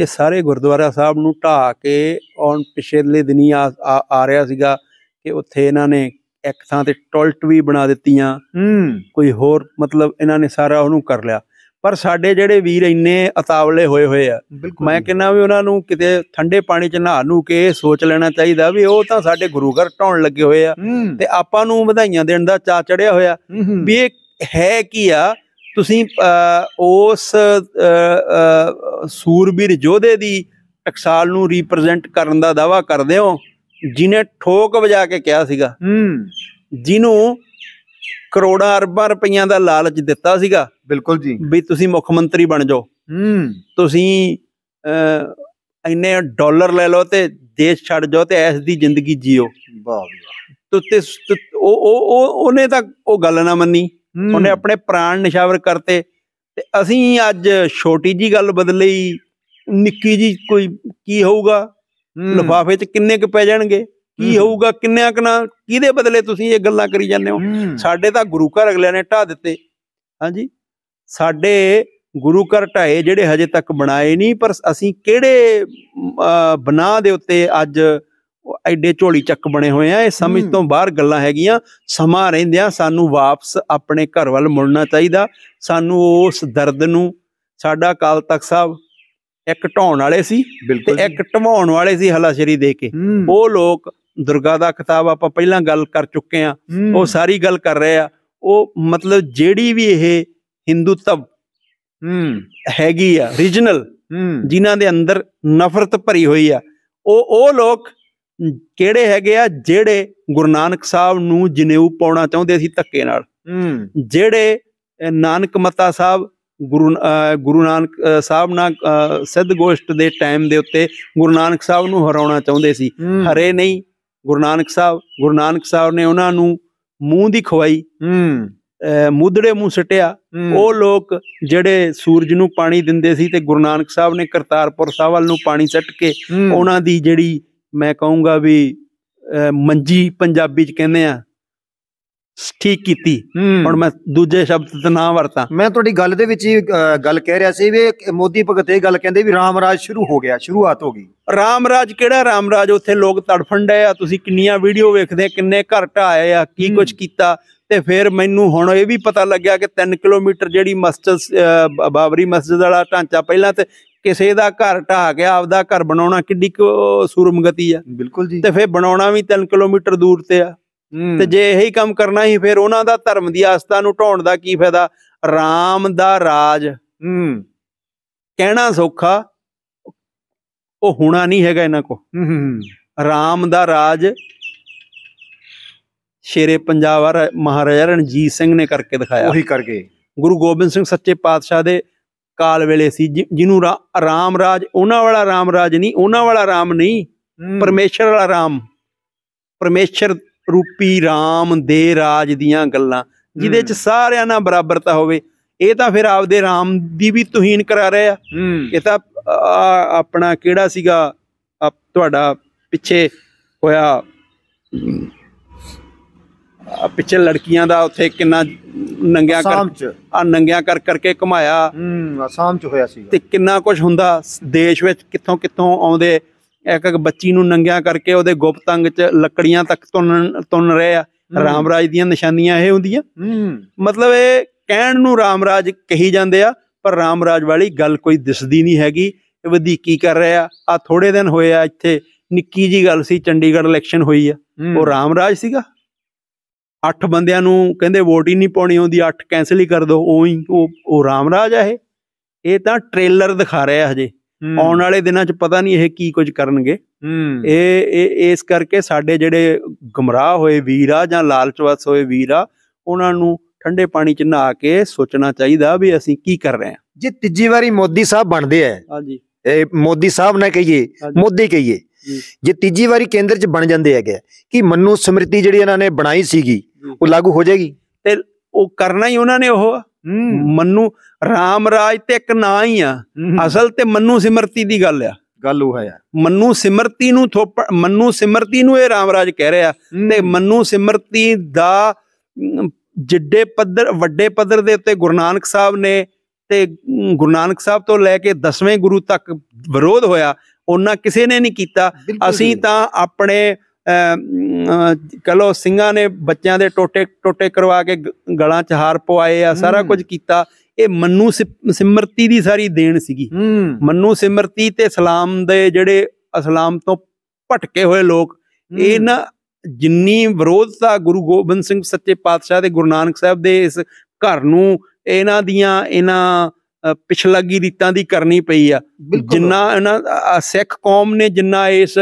ਇਹ ਸਾਰੇ ਗੁਰਦੁਆਰਾ ਸਾਹਿਬ ਨੂੰ ਢਾ ਕੇ ਔਨ ਪਿਛਲੇ ਦਿਨੀ ਆ ਰਿਹਾ ਸੀਗਾ ਕਿ ਉੱਥੇ ਇਹਨਾਂ ਨੇ ਇੱਕ ਥਾਂ ਤੇ ਟੋਇਲਟ ਵੀ ਬਣਾ ਦਿੱਤੀਆਂ ਕੋਈ ਹੋਰ ਮਤਲਬ ਇਹਨਾਂ ਨੇ ਸਾਰਾ ਉਹਨੂੰ ਕਰ ਲਿਆ ਪਰ ਸਾਡੇ ਜਿਹੜੇ ਵੀਰ ਇੰਨੇ ਅਤਾਵਲੇ ਹੋਏ ਹੋਏ ਆ ਮੈਂ ਕਹਿੰਨਾ ਵੀ ਉਹਨਾਂ ਨੂੰ ਕਿਤੇ ਠੰਡੇ ਪਾਣੀ 'ਚ ਨਹਾ ਨੂੰ ਕੇ ਸੋਚ ਲੈਣਾ ਚਾਹੀਦਾ ਵੀ ਉਹ ਤਾਂ ਸਾਡੇ ਗੁਰੂ ਘਰ ਟੌਣ ਲੱਗੇ ਹੋਏ ਆ ਤੇ ਆਪਾਂ ਨੂੰ ਵਧਾਈਆਂ ਦੇਣ ਦਾ ਚਾ ਚੜਿਆ ਹੋਇਆ ਵੀ ਇਹ ਹੈ ਕੀ ਆ ਤੁਸੀਂ ਉਸ ਸੂਰਬੀਰ ਯੋਧੇ ਦੀ ਟਕਸਾਲ ਨੂੰ ਰਿਪਰੈਜ਼ੈਂਟ ਕਰਨ ਦਾ ਦਾਵਾ ਕਰਦੇ ਹੋ ਜਿਨੇ ਠੋਕ ਵਜਾ ਕੇ ਕਿਹਾ ਸੀਗਾ ਜਿਹਨੂੰ ਕਰੋੜਾਂ ਅਰਬਾਂ ਰੁਪਈਆਂ ਦਾ ਲਾਲਚ ਦਿੱਤਾ ਸੀਗਾ ਬਿਲਕੁਲ ਜੀ ਵੀ ਤੁਸੀਂ ਮੁੱਖ ਮੰਤਰੀ ਬਣ ਜਾਓ ਹੂੰ ਤੁਸੀਂ ਇੰਨੇ ਡਾਲਰ ਲੈ ਲਓ ਤੇ ਦੇਸ਼ ਛੱਡ ਜਾਓ ਤੇ ਐਸ ਦੀ ਜ਼ਿੰਦਗੀ ਜੀਓ ਵਾਹ ਤੇ ਉਹ ਉਹ ਉਹਨੇ ਤਾਂ ਉਹ ਗੱਲ ਨਾ ਮੰਨੀ ਉਹਨੇ ਆਪਣੇ ਪ੍ਰਾਣ ਨਿਸ਼ਾਵਰ ਕਰਤੇ ਤੇ ਅਸੀਂ ਅੱਜ ਛੋਟੀ ਜੀ ਗੱਲ ਬਦਲੀ ਨਿੱਕੀ ਜੀ ਕੋਈ ਕੀ ਹੋਊਗਾ ਲਫਾਫੇ 'ਚ ਕਿੰਨੇ ਕੁ ਪੈ ਜਾਣਗੇ ਕੀ ਹੋਊਗਾ ਕਿੰਨਿਆਂ ਕਨਾ ਕਿਹਦੇ ਬਦਲੇ ਤੁਸੀਂ ਇਹ ਗੱਲਾਂ ਕਰੀ ਜਾਂਦੇ ਹੋ ਸਾਡੇ ਤਾਂ ਗੁਰੂ ਘਰ ਅਗਲਿਆਂ ਨੇ ਢਾ ਦਿੱਤੇ ਹਾਂਜੀ ਸਾਡੇ ਗੁਰੂ ਘਰ ਢਾਏ ਜਿਹੜੇ ਹਜੇ ਤੱਕ ਬਣਾਏ ਨਹੀਂ ਪਰ ਅਸੀਂ ਕਿਹੜੇ ਬਨਾ ਦੇ ਉੱਤੇ ਅੱਜ ਐਡੇ ਝੋਲੀ ਚੱਕ ਬਣੇ ਹੋਏ ਆ ਇਹ ਸਮਝ ਤੋਂ ਬਾਹਰ ਗੱਲਾਂ ਹੈਗੀਆਂ ਸਮਾਂ ਰਹਿੰਦਿਆਂ ਸਾਨੂੰ ਵਾਪਸ ਆਪਣੇ ਘਰ ਵੱਲ ਮੁੜਨਾ ਚਾਹੀਦਾ ਸਾਨੂੰ ਉਸ ਦਰਦ ਨੂੰ ਸਾਡਾ ਕਾਲ ਤਖਤ ਸਾਹਿਬ ਇੱਕ ਢਾਉਣ ਵਾਲੇ ਸੀ ਤੇ ਇੱਕ ਢਵਾਉਣ ਵਾਲੇ ਸੀ ਹਲਾਸ਼ਰੀ ਦੇ ਕੇ ਉਹ ਲੋਕ ਦੁਰਗਾ ਦਾ ਕਿਤਾਬ ਆਪਾਂ ਪਹਿਲਾਂ ਗੱਲ ਕਰ ਚੁੱਕੇ ਆ ਉਹ ਸਾਰੀ ਗੱਲ ਕਰ ਰਹੇ ਆ ਉਹ ਮਤਲਬ ਜਿਹੜੀ ਵੀ ਇਹ ਹਿੰਦੂਤਵ ਹੂੰ ਹੈਗੀ ਆ ਰੀਜਨਲ ਜਿਨ੍ਹਾਂ ਦੇ ਅੰਦਰ ਨਫ਼ਰਤ ਭਰੀ ਹੋਈ ਆ ਉਹ ਉਹ ਲੋਕ ਕਿਹੜੇ ਹੈਗੇ ਆ ਜਿਹੜੇ ਗੁਰੂ ਨਾਨਕ ਸਾਹਿਬ ਨੂੰ ਜਨੇਊ ਪਾਉਣਾ ਚਾਹੁੰਦੇ ਸੀ ਧੱਕੇ ਨਾਲ ਜਿਹੜੇ ਨਾਨਕ ਮਤਾ ਸਾਹਿਬ ਗੁਰੂ ਗੁਰੂ ਨਾਨਕ ਸਾਹਿਬ ਨਾਲ ਸਿੱਧ ਗੋਸ਼ਟ ਦੇ ਟਾਈਮ ਦੇ ਉੱਤੇ ਗੁਰੂ ਨਾਨਕ ਸਾਹਿਬ ਨੂੰ ਹਰਾਉਣਾ ਚਾਹੁੰਦੇ ਸੀ ਹਰੇ ਨਹੀਂ ਗੁਰੂ ਨਾਨਕ ਸਾਹਿਬ ਗੁਰੂ ਨਾਨਕ ਸਾਹਿਬ ਨੇ ਉਹਨਾਂ ਨੂੰ ਮੂੰਹ ਦੀ ਖਵਾਈ ਹੂੰ ਮੁੱਦੜੇ ਮੂੰਹ ਸਟਿਆ ਉਹ ਲੋਕ ਜਿਹੜੇ ਸੂਰਜ ਨੂੰ ਪਾਣੀ ਦਿੰਦੇ ਸੀ ਤੇ ਗੁਰੂ ਨਾਨਕ ਸਾਹਿਬ ਨੇ ਕਰਤਾਰਪੁਰ ਸਾਹਿਬ ਵੱਲ ਨੂੰ ਪਾਣੀ ਸੱਟ ਕੇ ਉਹਨਾਂ ਦੀ ਜਿਹੜੀ ਮੈਂ ਕਹੂੰਗਾ ਵੀ ਮੰਜੀ ਪੰਜਾਬੀ ਚ ਕਹਿੰਦੇ ਆ ਠੀਕ ਕੀਤੀ ਹੁਣ ਮੈਂ ਦੂਜੇ ਸ਼ਬਦ ਤੇ ਨਾ ਵਰਤਾਂ ਮੈਂ ਤੁਹਾਡੀ ਗੱਲ ਦੇ ਵਿੱਚ ਹੀ ਗੱਲ ਕਹਿ ਰਿਹਾ ਸੀ ਵੀ ਮੋਦੀ ਭਗਤ ਇਹ ਗੱਲ ਕਹਿੰਦੇ ਵੀ ਰਾਮ ਰਾਜ ਸ਼ੁਰੂ ਹੋ ਗਿਆ ਸ਼ੁਰੂਆਤ ਹੋ ਗਈ ਰਾਮ ਰਾਜ ਕਿਹੜਾ ਰਾਮ ਰਾਜ ਉੱਥੇ ਲੋਕ ਤੜਫਣ ਡਏ ਆ ਤੁਸੀਂ ਕਿੰਨੀਆਂ ਵੀਡੀਓ ਵੇਖਦੇ ਕਿੰਨੇ ਘਰ ਢਾਏ ਆ ਕੀ ਕੁਝ ਕੀਤਾ ਤੇ ਫਿਰ ਮੈਨੂੰ ਹੁਣ ਇਹ ਵੀ ਪਤਾ ਲੱਗਿਆ ਕਿ 3 ਕਿਲੋਮੀਟਰ ਜਿਹੜੀ ਮਸਜਿਦ ਬਾਬਰੀ ਮਸਜਿਦ ਵਾਲਾ ਢਾਂਚਾ ਪਹਿਲਾਂ ਤੇ ਕਿਸੇ ਦਾ ਘਰ ਢਾ ਕੇ ਆਪਦਾ ਘਰ ਬਣਾਉਣਾ ਕਿੱਡੀ ਸੂਰਮਗਤੀ ਆ ਬਿਲਕੁਲ ਜੀ ਤੇ ਫਿਰ ਬਣਾਉਣਾ ਵੀ 3 ਕਿਲੋਮੀਟਰ ਦੂਰ ਤੇ ਆ ਤੇ ਜੇ ਇਹੀ ਕੰਮ ਕਰਨਾ ਹੀ ਫਿਰ ਉਹਨਾਂ ਦਾ ਧਰਮ ਦੀ ਆਸਥਾ ਨੂੰ ਢਾਉਣ ਦਾ ਕੀ ਫਾਇਦਾ ਰਾਮ ਦਾ ਰਾਜ ਹੂੰ ਕਹਿਣਾ ਸੌਖਾ ਉਹ ਹੋਣਾ ਨਹੀਂ ਹੈਗਾ ਇਹਨਾਂ ਕੋ ਹੂੰ ਰਾਮ ਦਾ ਰਾਜ ਸ਼ੇਰੇ ਪੰਜਾਬ ਮਹਾਰਾਜਾ ਰਣਜੀਤ ਸਿੰਘ ਨੇ ਕਰਕੇ ਦਿਖਾਇਆ ਉਹੀ ਕਰਕੇ ਗੁਰੂ ਗੋਬਿੰਦ ਸਿੰਘ ਸੱਚੇ ਪਾਤਸ਼ਾਹ ਦੇ ਕਾਲ ਵੇਲੇ ਸੀ ਜਿਹਨੂੰ ਰਾਮ ਰਾਜ ਉਹਨਾਂ ਵਾਲਾ ਰਾਮ ਰਾਜ ਨਹੀਂ ਉਹਨਾਂ ਵਾਲਾ ਰਾਮ ਨਹੀਂ ਪਰਮੇਸ਼ਰ ਵਾਲਾ ਰਾਮ ਪਰਮੇਸ਼ਰ ਰੂਪੀ RAM ਦੇ ਰਾਜ ਦੀਆਂ ਗੱਲਾਂ ਜਿਹਦੇ ਚ ਸਾਰਿਆਂ ਨਾਲ ਬਰਾਬਰਤਾ ਹੋਵੇ ਇਹ ਤਾਂ ਫਿਰ ਆਪਦੇ RAM ਦੀ ਵੀ ਤੁਹੀਨ ਕਰਾ ਰਹੇ ਆ ਇਹ ਤਾਂ ਆਪਣਾ ਕਿਹੜਾ ਸੀਗਾ ਤੁਹਾਡਾ ਪਿੱਛੇ ਹੋਇਆ ਪਿੱਛੇ ਲੜਕੀਆਂ ਦਾ ਉੱਥੇ ਕਿੰਨਾ ਨੰਗਿਆਂ ਕਰ ਆ ਨੰਗਿਆਂ ਕਰ ਕਰਕੇ ਘਮਾਇਆ ਹੂੰ ਆਸਾਮ ਚ ਹੋਇਆ ਸੀ ਤੇ ਕਿੰਨਾ ਕੁਝ ਹੁੰਦਾ ਦੇਸ਼ ਵਿੱਚ ਕਿੱਥੋਂ ਕਿੱਥੋਂ ਆਉਂਦੇ ਇੱਕ ਇੱਕ ਬੱਚੀ ਨੂੰ ਨੰਗਿਆਂ ਕਰਕੇ ਉਹਦੇ ਗੁਪਤ ਅੰਗ 'ਚ ਲੱਕੜੀਆਂ ਤੱਕ ਤੁੰਨ ਤੁੰਨ ਰਹੇ ਆ ਰਾਮਰਾਜ ਦੀਆਂ ਨਿਸ਼ਾਨੀਆਂ ਇਹ ਹੁੰਦੀਆਂ ਮਤਲਬ ਇਹ ਕਹਿਣ ਨੂੰ ਰਾਮਰਾਜ ਕਹੀ ਜਾਂਦੇ ਆ ਪਰ ਰਾਮਰਾਜ ਵਾਲੀ ਗੱਲ ਕੋਈ ਦਿਸਦੀ ਨਹੀਂ ਹੈਗੀ ਇਹ ਵਧੀ ਕੀ ਕਰ ਰਿਹਾ ਆ ਥੋੜੇ ਦਿਨ ਹੋਏ ਆ ਇੱਥੇ ਨਿੱਕੀ ਜੀ ਗੱਲ ਸੀ ਚੰਡੀਗੜ੍ਹ ਇਲੈਕਸ਼ਨ ਹੋਈ ਆ ਉਹ ਰਾਮਰਾਜ ਸੀਗਾ ਅੱਠ ਬੰਦਿਆਂ ਨੂੰ ਕਹਿੰਦੇ ਵੋਟ ਹੀ ਨਹੀਂ ਪਾਉਣੀ ਆਉਂਦੀ ਅੱਠ ਕੈਨਸਲ ਹੀ ਕਰ ਦੋ ਉਹੀ ਉਹ ਉਹ ਰਾਮਰਾਜ ਆ ਇਹ ਇਹ ਤਾਂ ਟ੍ਰੇਲਰ ਦਿਖਾ ਰਿਹਾ ਹਜੇ ਆਉਣ ਵਾਲੇ ਦਿਨਾਂ 'ਚ ਪਤਾ ਨਹੀਂ ਇਹ ਕੀ ਕੁਝ ਕਰਨਗੇ ਇਹ ਇਹ ਇਸ ਕਰਕੇ ਸਾਡੇ ਜਿਹੜੇ ਗਮਰਾਹ ਹੋਏ ਵੀਰ ਆ ਜਾਂ ਲਾਲਚਵਸ ਹੋਏ ਵੀਰ ਆ ਉਹਨਾਂ ਨੂੰ ਠੰਡੇ ਪਾਣੀ 'ਚ ਨਹਾ ਕੇ ਸੋਚਣਾ ਚਾਹੀਦਾ ਵੀ ਅਸੀਂ ਕੀ ਕਰ ਰਹੇ ਹਾਂ ਜੇ ਤੀਜੀ ਵਾਰੀ ਮੋਦੀ ਸਾਹਿਬ ਬਣਦੇ ਆ ਹਾਂਜੀ ਇਹ ਮੋਦੀ ਸਾਹਿਬ ਨਾ ਕਹੀਏ ਮੋਦੀ ਕਹੀਏ ਜੇ ਤੀਜੀ ਵਾਰੀ ਕੇਂਦਰ 'ਚ ਬਣ ਜਾਂਦੇ ਹੈਗੇ ਕਿ ਮਨੂ ਸਮ੍ਰਿਤੀ ਜਿਹੜੀ ਇਹਨਾਂ ਨੇ ਬਣਾਈ ਸੀਗੀ ਉਹ ਲਾਗੂ ਹੋ ਜਾਏਗੀ ਤੇ ਉਹ ਕਰਨਾ ਹੀ ਉਹਨਾਂ ਨੇ ਉਹ ਮੰਨੂ ਰਾਮ ਰਾਜ ਤੇ ਇੱਕ ਨਾਂ ਹੀ ਆ ਅਸਲ ਤੇ ਮੰਨੂ ਸਿਮਰਤੀ ਦੀ ਗੱਲ ਆ ਗੱਲ ਉਹ ਹੈ ਯਾਰ ਮੰਨੂ ਸਿਮਰਤੀ ਨੂੰ ਥੋਪ ਮੰਨੂ ਸਿਮਰਤੀ ਨੂੰ ਇਹ ਰਾਮ ਰਾਜ ਕਹਿ ਰਿਹਾ ਤੇ ਮੰਨੂ ਸਿਮਰਤੀ ਦਾ ਜਿੱਡੇ ਪੱਧਰ ਵੱਡੇ ਪੱਧਰ ਦੇ ਉੱਤੇ ਗੁਰੂ ਨਾਨਕ ਸਾਹਿਬ ਨੇ ਤੇ ਗੁਰੂ ਨਾਨਕ ਸਾਹਿਬ ਤੋਂ ਲੈ ਕੇ 10ਵੇਂ ਗੁਰੂ ਤੱਕ ਵਿਰੋਧ ਹੋਇਆ ਉਹਨਾਂ ਕਿਸੇ ਨੇ ਨਹੀਂ ਕੀਤਾ ਅਸੀਂ ਤਾਂ ਆਪਣੇ ਕਲੋ ਸਿੰਘਾਂ ਨੇ ਬੱਚਿਆਂ ਦੇ ਟੋਟੇ ਟੋਟੇ ਕਰਵਾ ਕੇ ਗਲਾਂ 'ਚ ਹਾਰ ਪਵਾਏ ਆ ਸਾਰਾ ਕੁਝ ਕੀਤਾ ਇਹ ਮੰਨੂ ਸਿਮਰਤੀ ਦੀ ਸਾਰੀ ਦੇਣ ਸੀਗੀ ਮੰਨੂ ਸਿਮਰਤੀ ਤੇ ਸਲਾਮ ਦੇ ਜਿਹੜੇ ਅਸਲਾਮ ਤੋਂ ਭਟਕੇ ਹੋਏ ਲੋਕ ਇਹ ਨਾ ਜਿੰਨੀ ਵਿਰੋਧਤਾ ਗੁਰੂ ਗੋਬਿੰਦ ਸਿੰਘ ਸੱਚੇ ਪਾਤਸ਼ਾਹ ਦੇ ਗੁਰੂ ਨਾਨਕ ਸਾਹਿਬ ਦੇ ਇਸ ਘਰ ਨੂੰ ਇਹਨਾਂ ਦੀਆਂ ਇਹਨਾਂ ਪਿਛਲਗੀ ਰੀਤਾਂ ਦੀ ਕਰਨੀ ਪਈ ਆ ਜਿੰਨਾ ਇਹਨਾਂ ਸਿੱਖ ਕੌਮ ਨੇ ਜਿੰਨਾ ਇਸ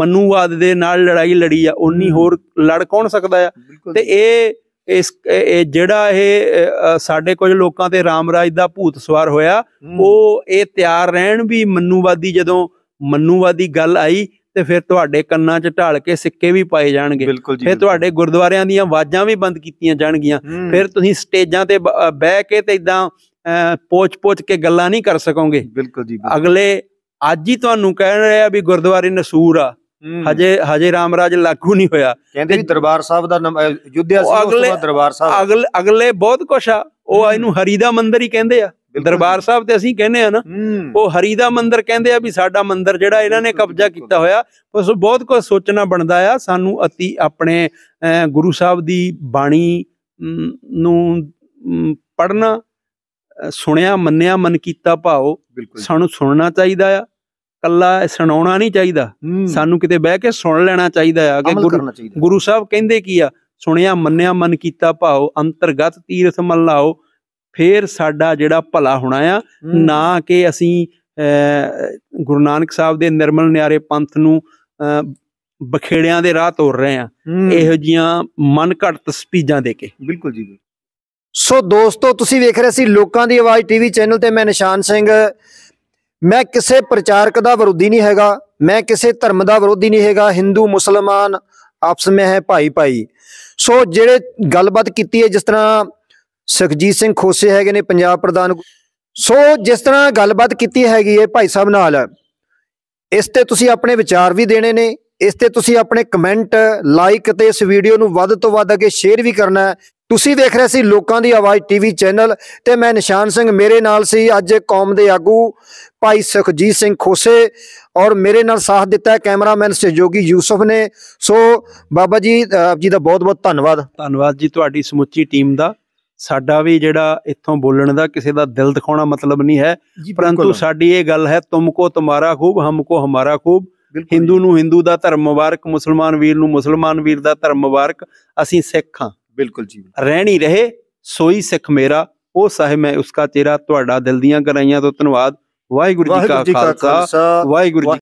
ਮਨੂਵਾਦ ਦੇ ਨਾਲ ਲੜਾਈ ਲੜੀ ਆ ਉਨੀ ਹੋਰ ਲੜ ਕੌਣ ਸਕਦਾ ਆ ਤੇ ਇਹ ਇਸ ਇਹ ਜਿਹੜਾ ਇਹ ਸਾਡੇ ਕੁਝ ਲੋਕਾਂ ਤੇ ਰਾਮਰਾਜ ਦਾ ਭੂਤ ਸਵਾਰ ਹੋਇਆ ਉਹ ਇਹ ਤਿਆਰ ਰਹਿਣ ਵੀ ਮਨੂਵਾਦੀ ਜਦੋਂ ਮਨੂਵਾਦੀ ਗੱਲ ਆਈ ਤੇ ਫਿਰ ਤੁਹਾਡੇ ਕੰਨਾਂ 'ਚ ਢਾਲ ਕੇ ਸਿੱਕੇ ਵੀ ਪਾਏ ਜਾਣਗੇ ਫਿਰ ਤੁਹਾਡੇ ਗੁਰਦੁਆਰਿਆਂ ਦੀਆਂ ਆਵਾਜ਼ਾਂ ਵੀ ਬੰਦ ਕੀਤੀਆਂ ਜਾਣਗੀਆਂ ਫਿਰ ਤੁਸੀਂ ਸਟੇਜਾਂ ਤੇ ਬਹਿ ਕੇ ਤੇ ਇਦਾਂ ਪੋਚ-ਪੋਚ ਕੇ ਗੱਲਾਂ ਨਹੀਂ ਕਰ ਸਕੋਗੇ ਬਿਲਕੁਲ ਜੀ ਅਗਲੇ ਅੱਜ ਹੀ ਤੁਹਾਨੂੰ ਕਹਿ ਰਿਹਾ ਵੀ ਗੁਰਦੁਆਰੇ ਨਸੂਰ ਆ ਹਜੇ ਹਜੇ ਰਾਮਰਾਜ ਲਾਗੂ ਨਹੀਂ ਹੋਇਆ ਕਹਿੰਦੇ ਦਰਬਾਰ ਸਾਹਿਬ ਦਾ ਯੁੱਧਿਆ ਸੀ ਉਸ ਤੋਂ ਬਾਅਦ ਦਰਬਾਰ ਸਾਹਿਬ ਅਗਲੇ ਅਗਲੇ ਬਹੁਤ ਕੁਛ ਆ ਉਹ ਇਹਨੂੰ ਹਰੀਦਾ ਮੰਦਿਰ ਹੀ ਕਹਿੰਦੇ ਆ ਦਰਬਾਰ ਸਾਹਿਬ ਤੇ ਅਸੀਂ ਕਹਿੰਦੇ ਆ ਨਾ ਉਹ ਹਰੀ ਦਾ ਮੰਦਿਰ ਕਹਿੰਦੇ ਆ ਵੀ ਸਾਡਾ ਮੰਦਿਰ ਜਿਹੜਾ ਇਹਨਾਂ ਨੇ ਕਬਜ਼ਾ ਕੀਤਾ ਹੋਇਆ ਉਸ ਬਹੁਤ ਕੁਝ ਸੋਚਣਾ ਬਣਦਾ ਆ ਸਾਨੂੰ ਅਤੀ ਆਪਣੇ ਗੁਰੂ ਸਾਹਿਬ ਦੀ ਬਾਣੀ ਨੂੰ ਪੜਨਾ ਸੁਣਿਆ ਮੰਨਿਆ ਮਨ ਕੀਤਾ ਭਾਉ ਸਾਨੂੰ ਸੁਣਨਾ ਚਾਹੀਦਾ ਆ ਕੱਲਾ ਸੁਣਾਉਣਾ ਨਹੀਂ ਚਾਹੀਦਾ ਸਾਨੂੰ ਕਿਤੇ ਬਹਿ ਕੇ ਸੁਣ ਲੈਣਾ ਚਾਹੀਦਾ ਆ ਕਿ ਗੁਰੂ ਸਾਹਿਬ ਕਹਿੰਦੇ ਕੀ ਆ ਸੁਣਿਆ ਮੰਨਿਆ ਮਨ ਕੀਤਾ ਭਾਉ ਅੰਤਰਗਤ ਤੀਰਥ ਮਨ ਲਾਓ ਫੇਰ ਸਾਡਾ ਜਿਹੜਾ ਭਲਾ ਹੋਣਾ ਆ ਨਾ ਕਿ ਅਸੀਂ ਗੁਰੂ ਨਾਨਕ ਸਾਹਿਬ ਦੇ ਨਿਰਮਲ ਨਿਆਰੇ ਪੰਥ ਨੂੰ ਬਖੇੜਿਆਂ ਦੇ ਰਾਹ ਤੋਰ ਰਹੇ ਆ ਇਹੋ ਜੀਆਂ ਮਨ ਘਟ ਤਸਪੀਜਾਂ ਦੇ ਕੇ ਬਿਲਕੁਲ ਜੀ ਸੋ ਦੋਸਤੋ ਤੁਸੀਂ ਵੇਖ ਰਹੇ ਸੀ ਲੋਕਾਂ ਦੀ ਆਵਾਜ਼ ਟੀਵੀ ਚੈਨਲ ਤੇ ਮੈਂ ਨਿਸ਼ਾਨ ਸਿੰਘ ਮੈਂ ਕਿਸੇ ਪ੍ਰਚਾਰਕ ਦਾ ਵਿਰੋਧੀ ਨਹੀਂ ਹੈਗਾ ਮੈਂ ਕਿਸੇ ਧਰਮ ਦਾ ਵਿਰੋਧੀ ਨਹੀਂ ਹੈਗਾ ਹਿੰਦੂ ਮੁਸਲਮਾਨ ਆਪਸ ਵਿੱਚ ਹੈ ਭਾਈ ਭਾਈ ਸੋ ਜਿਹੜੇ ਗੱਲਬਾਤ ਕੀਤੀ ਹੈ ਜਿਸ ਤਰ੍ਹਾਂ ਸੁਖਜੀਤ ਸਿੰਘ ਖੋਸੇ ਹੈਗੇ ਨੇ ਪੰਜਾਬ ਪ੍ਰਧਾਨ ਸੋ ਜਿਸ ਤਰ੍ਹਾਂ ਗੱਲਬਾਤ ਕੀਤੀ ਹੈਗੀ ਹੈ ਭਾਈ ਸਾਹਿਬ ਨਾਲ ਇਸ ਤੇ ਤੁਸੀਂ ਆਪਣੇ ਵਿਚਾਰ ਵੀ ਦੇਣੇ ਨੇ ਇਸ ਤੇ ਤੁਸੀਂ ਆਪਣੇ ਕਮੈਂਟ ਲਾਈਕ ਤੇ ਇਸ ਵੀਡੀਓ ਨੂੰ ਵੱਧ ਤੋਂ ਵੱਧ ਅੱਗੇ ਸ਼ੇਅਰ ਵੀ ਕਰਨਾ ਹੈ ਤੁਸੀਂ ਦੇਖ ਰਹੇ ਸੀ ਲੋਕਾਂ ਦੀ ਆਵਾਜ਼ ਟੀਵੀ ਚੈਨਲ ਤੇ ਮੈਂ ਨਿਸ਼ਾਨ ਸਿੰਘ ਮੇਰੇ ਨਾਲ ਸੀ ਅੱਜ ਕੌਮ ਦੇ ਆਗੂ ਭਾਈ ਸੁਖਜੀਤ ਸਿੰਘ ਖੋਸੇ ਔਰ ਮੇਰੇ ਨਾਲ ਸਾਥ ਦਿੱਤਾ ਕੈਮਰਾਮੈਨ ਸਹਿਯੋਗੀ ਯੂਸਫ ਨੇ ਸੋ ਬਾਬਾ ਜੀ ਆਪ ਜੀ ਦਾ ਬਹੁਤ-ਬਹੁਤ ਧੰਨਵਾਦ ਧੰਨਵਾਦ ਜੀ ਤੁਹਾਡੀ ਸਮੁੱਚੀ ਟੀਮ ਦਾ ਸਾਡਾ ਵੀ ਜਿਹੜਾ ਇੱਥੋਂ ਬੋਲਣ ਦਾ ਕਿਸੇ ਦਾ ਦਿਲ ਦਿਖਾਉਣਾ ਮਤਲਬ ਨਹੀਂ ਹੈ ਪਰੰਤੂ ਸਾਡੀ ਇਹ ਗੱਲ ਹੈ ਤੁਮਕੋ ਤੁਮਾਰਾ ਖੂਬ ਹਮਕੋ ਹਮਾਰਾ ਖੂਬ ਹਿੰਦੂ ਨੂੰ ਹਿੰਦੂ ਦਾ ਧਰਮ ਮੁਬਾਰਕ ਮੁਸਲਮਾਨ ਵੀਰ ਨੂੰ ਮੁਸਲਮਾਨ ਵੀਰ ਦਾ ਧਰਮ ਮੁਬਾਰਕ ਅਸੀਂ ਸਿੱਖ ਹਾਂ ਬਿਲਕੁਲ ਜੀ ਰਹਿਣੀ ਰਹੇ ਸੋਈ ਸਿੱਖ ਮੇਰਾ ਉਹ ਸਾਹਿਬ ਮੈਂ ਉਸਕਾ ਤੇਰਾ ਤੁਹਾਡਾ ਦਿਲ ਦੀਆਂ ਗਰਾਈਆਂ ਤੋਂ ਧੰਨਵਾਦ ਵਾਹਿਗੁਰੂ ਜੀ ਕਾ ਖਾਲਸਾ ਵਾਹਿਗੁਰੂ ਜੀ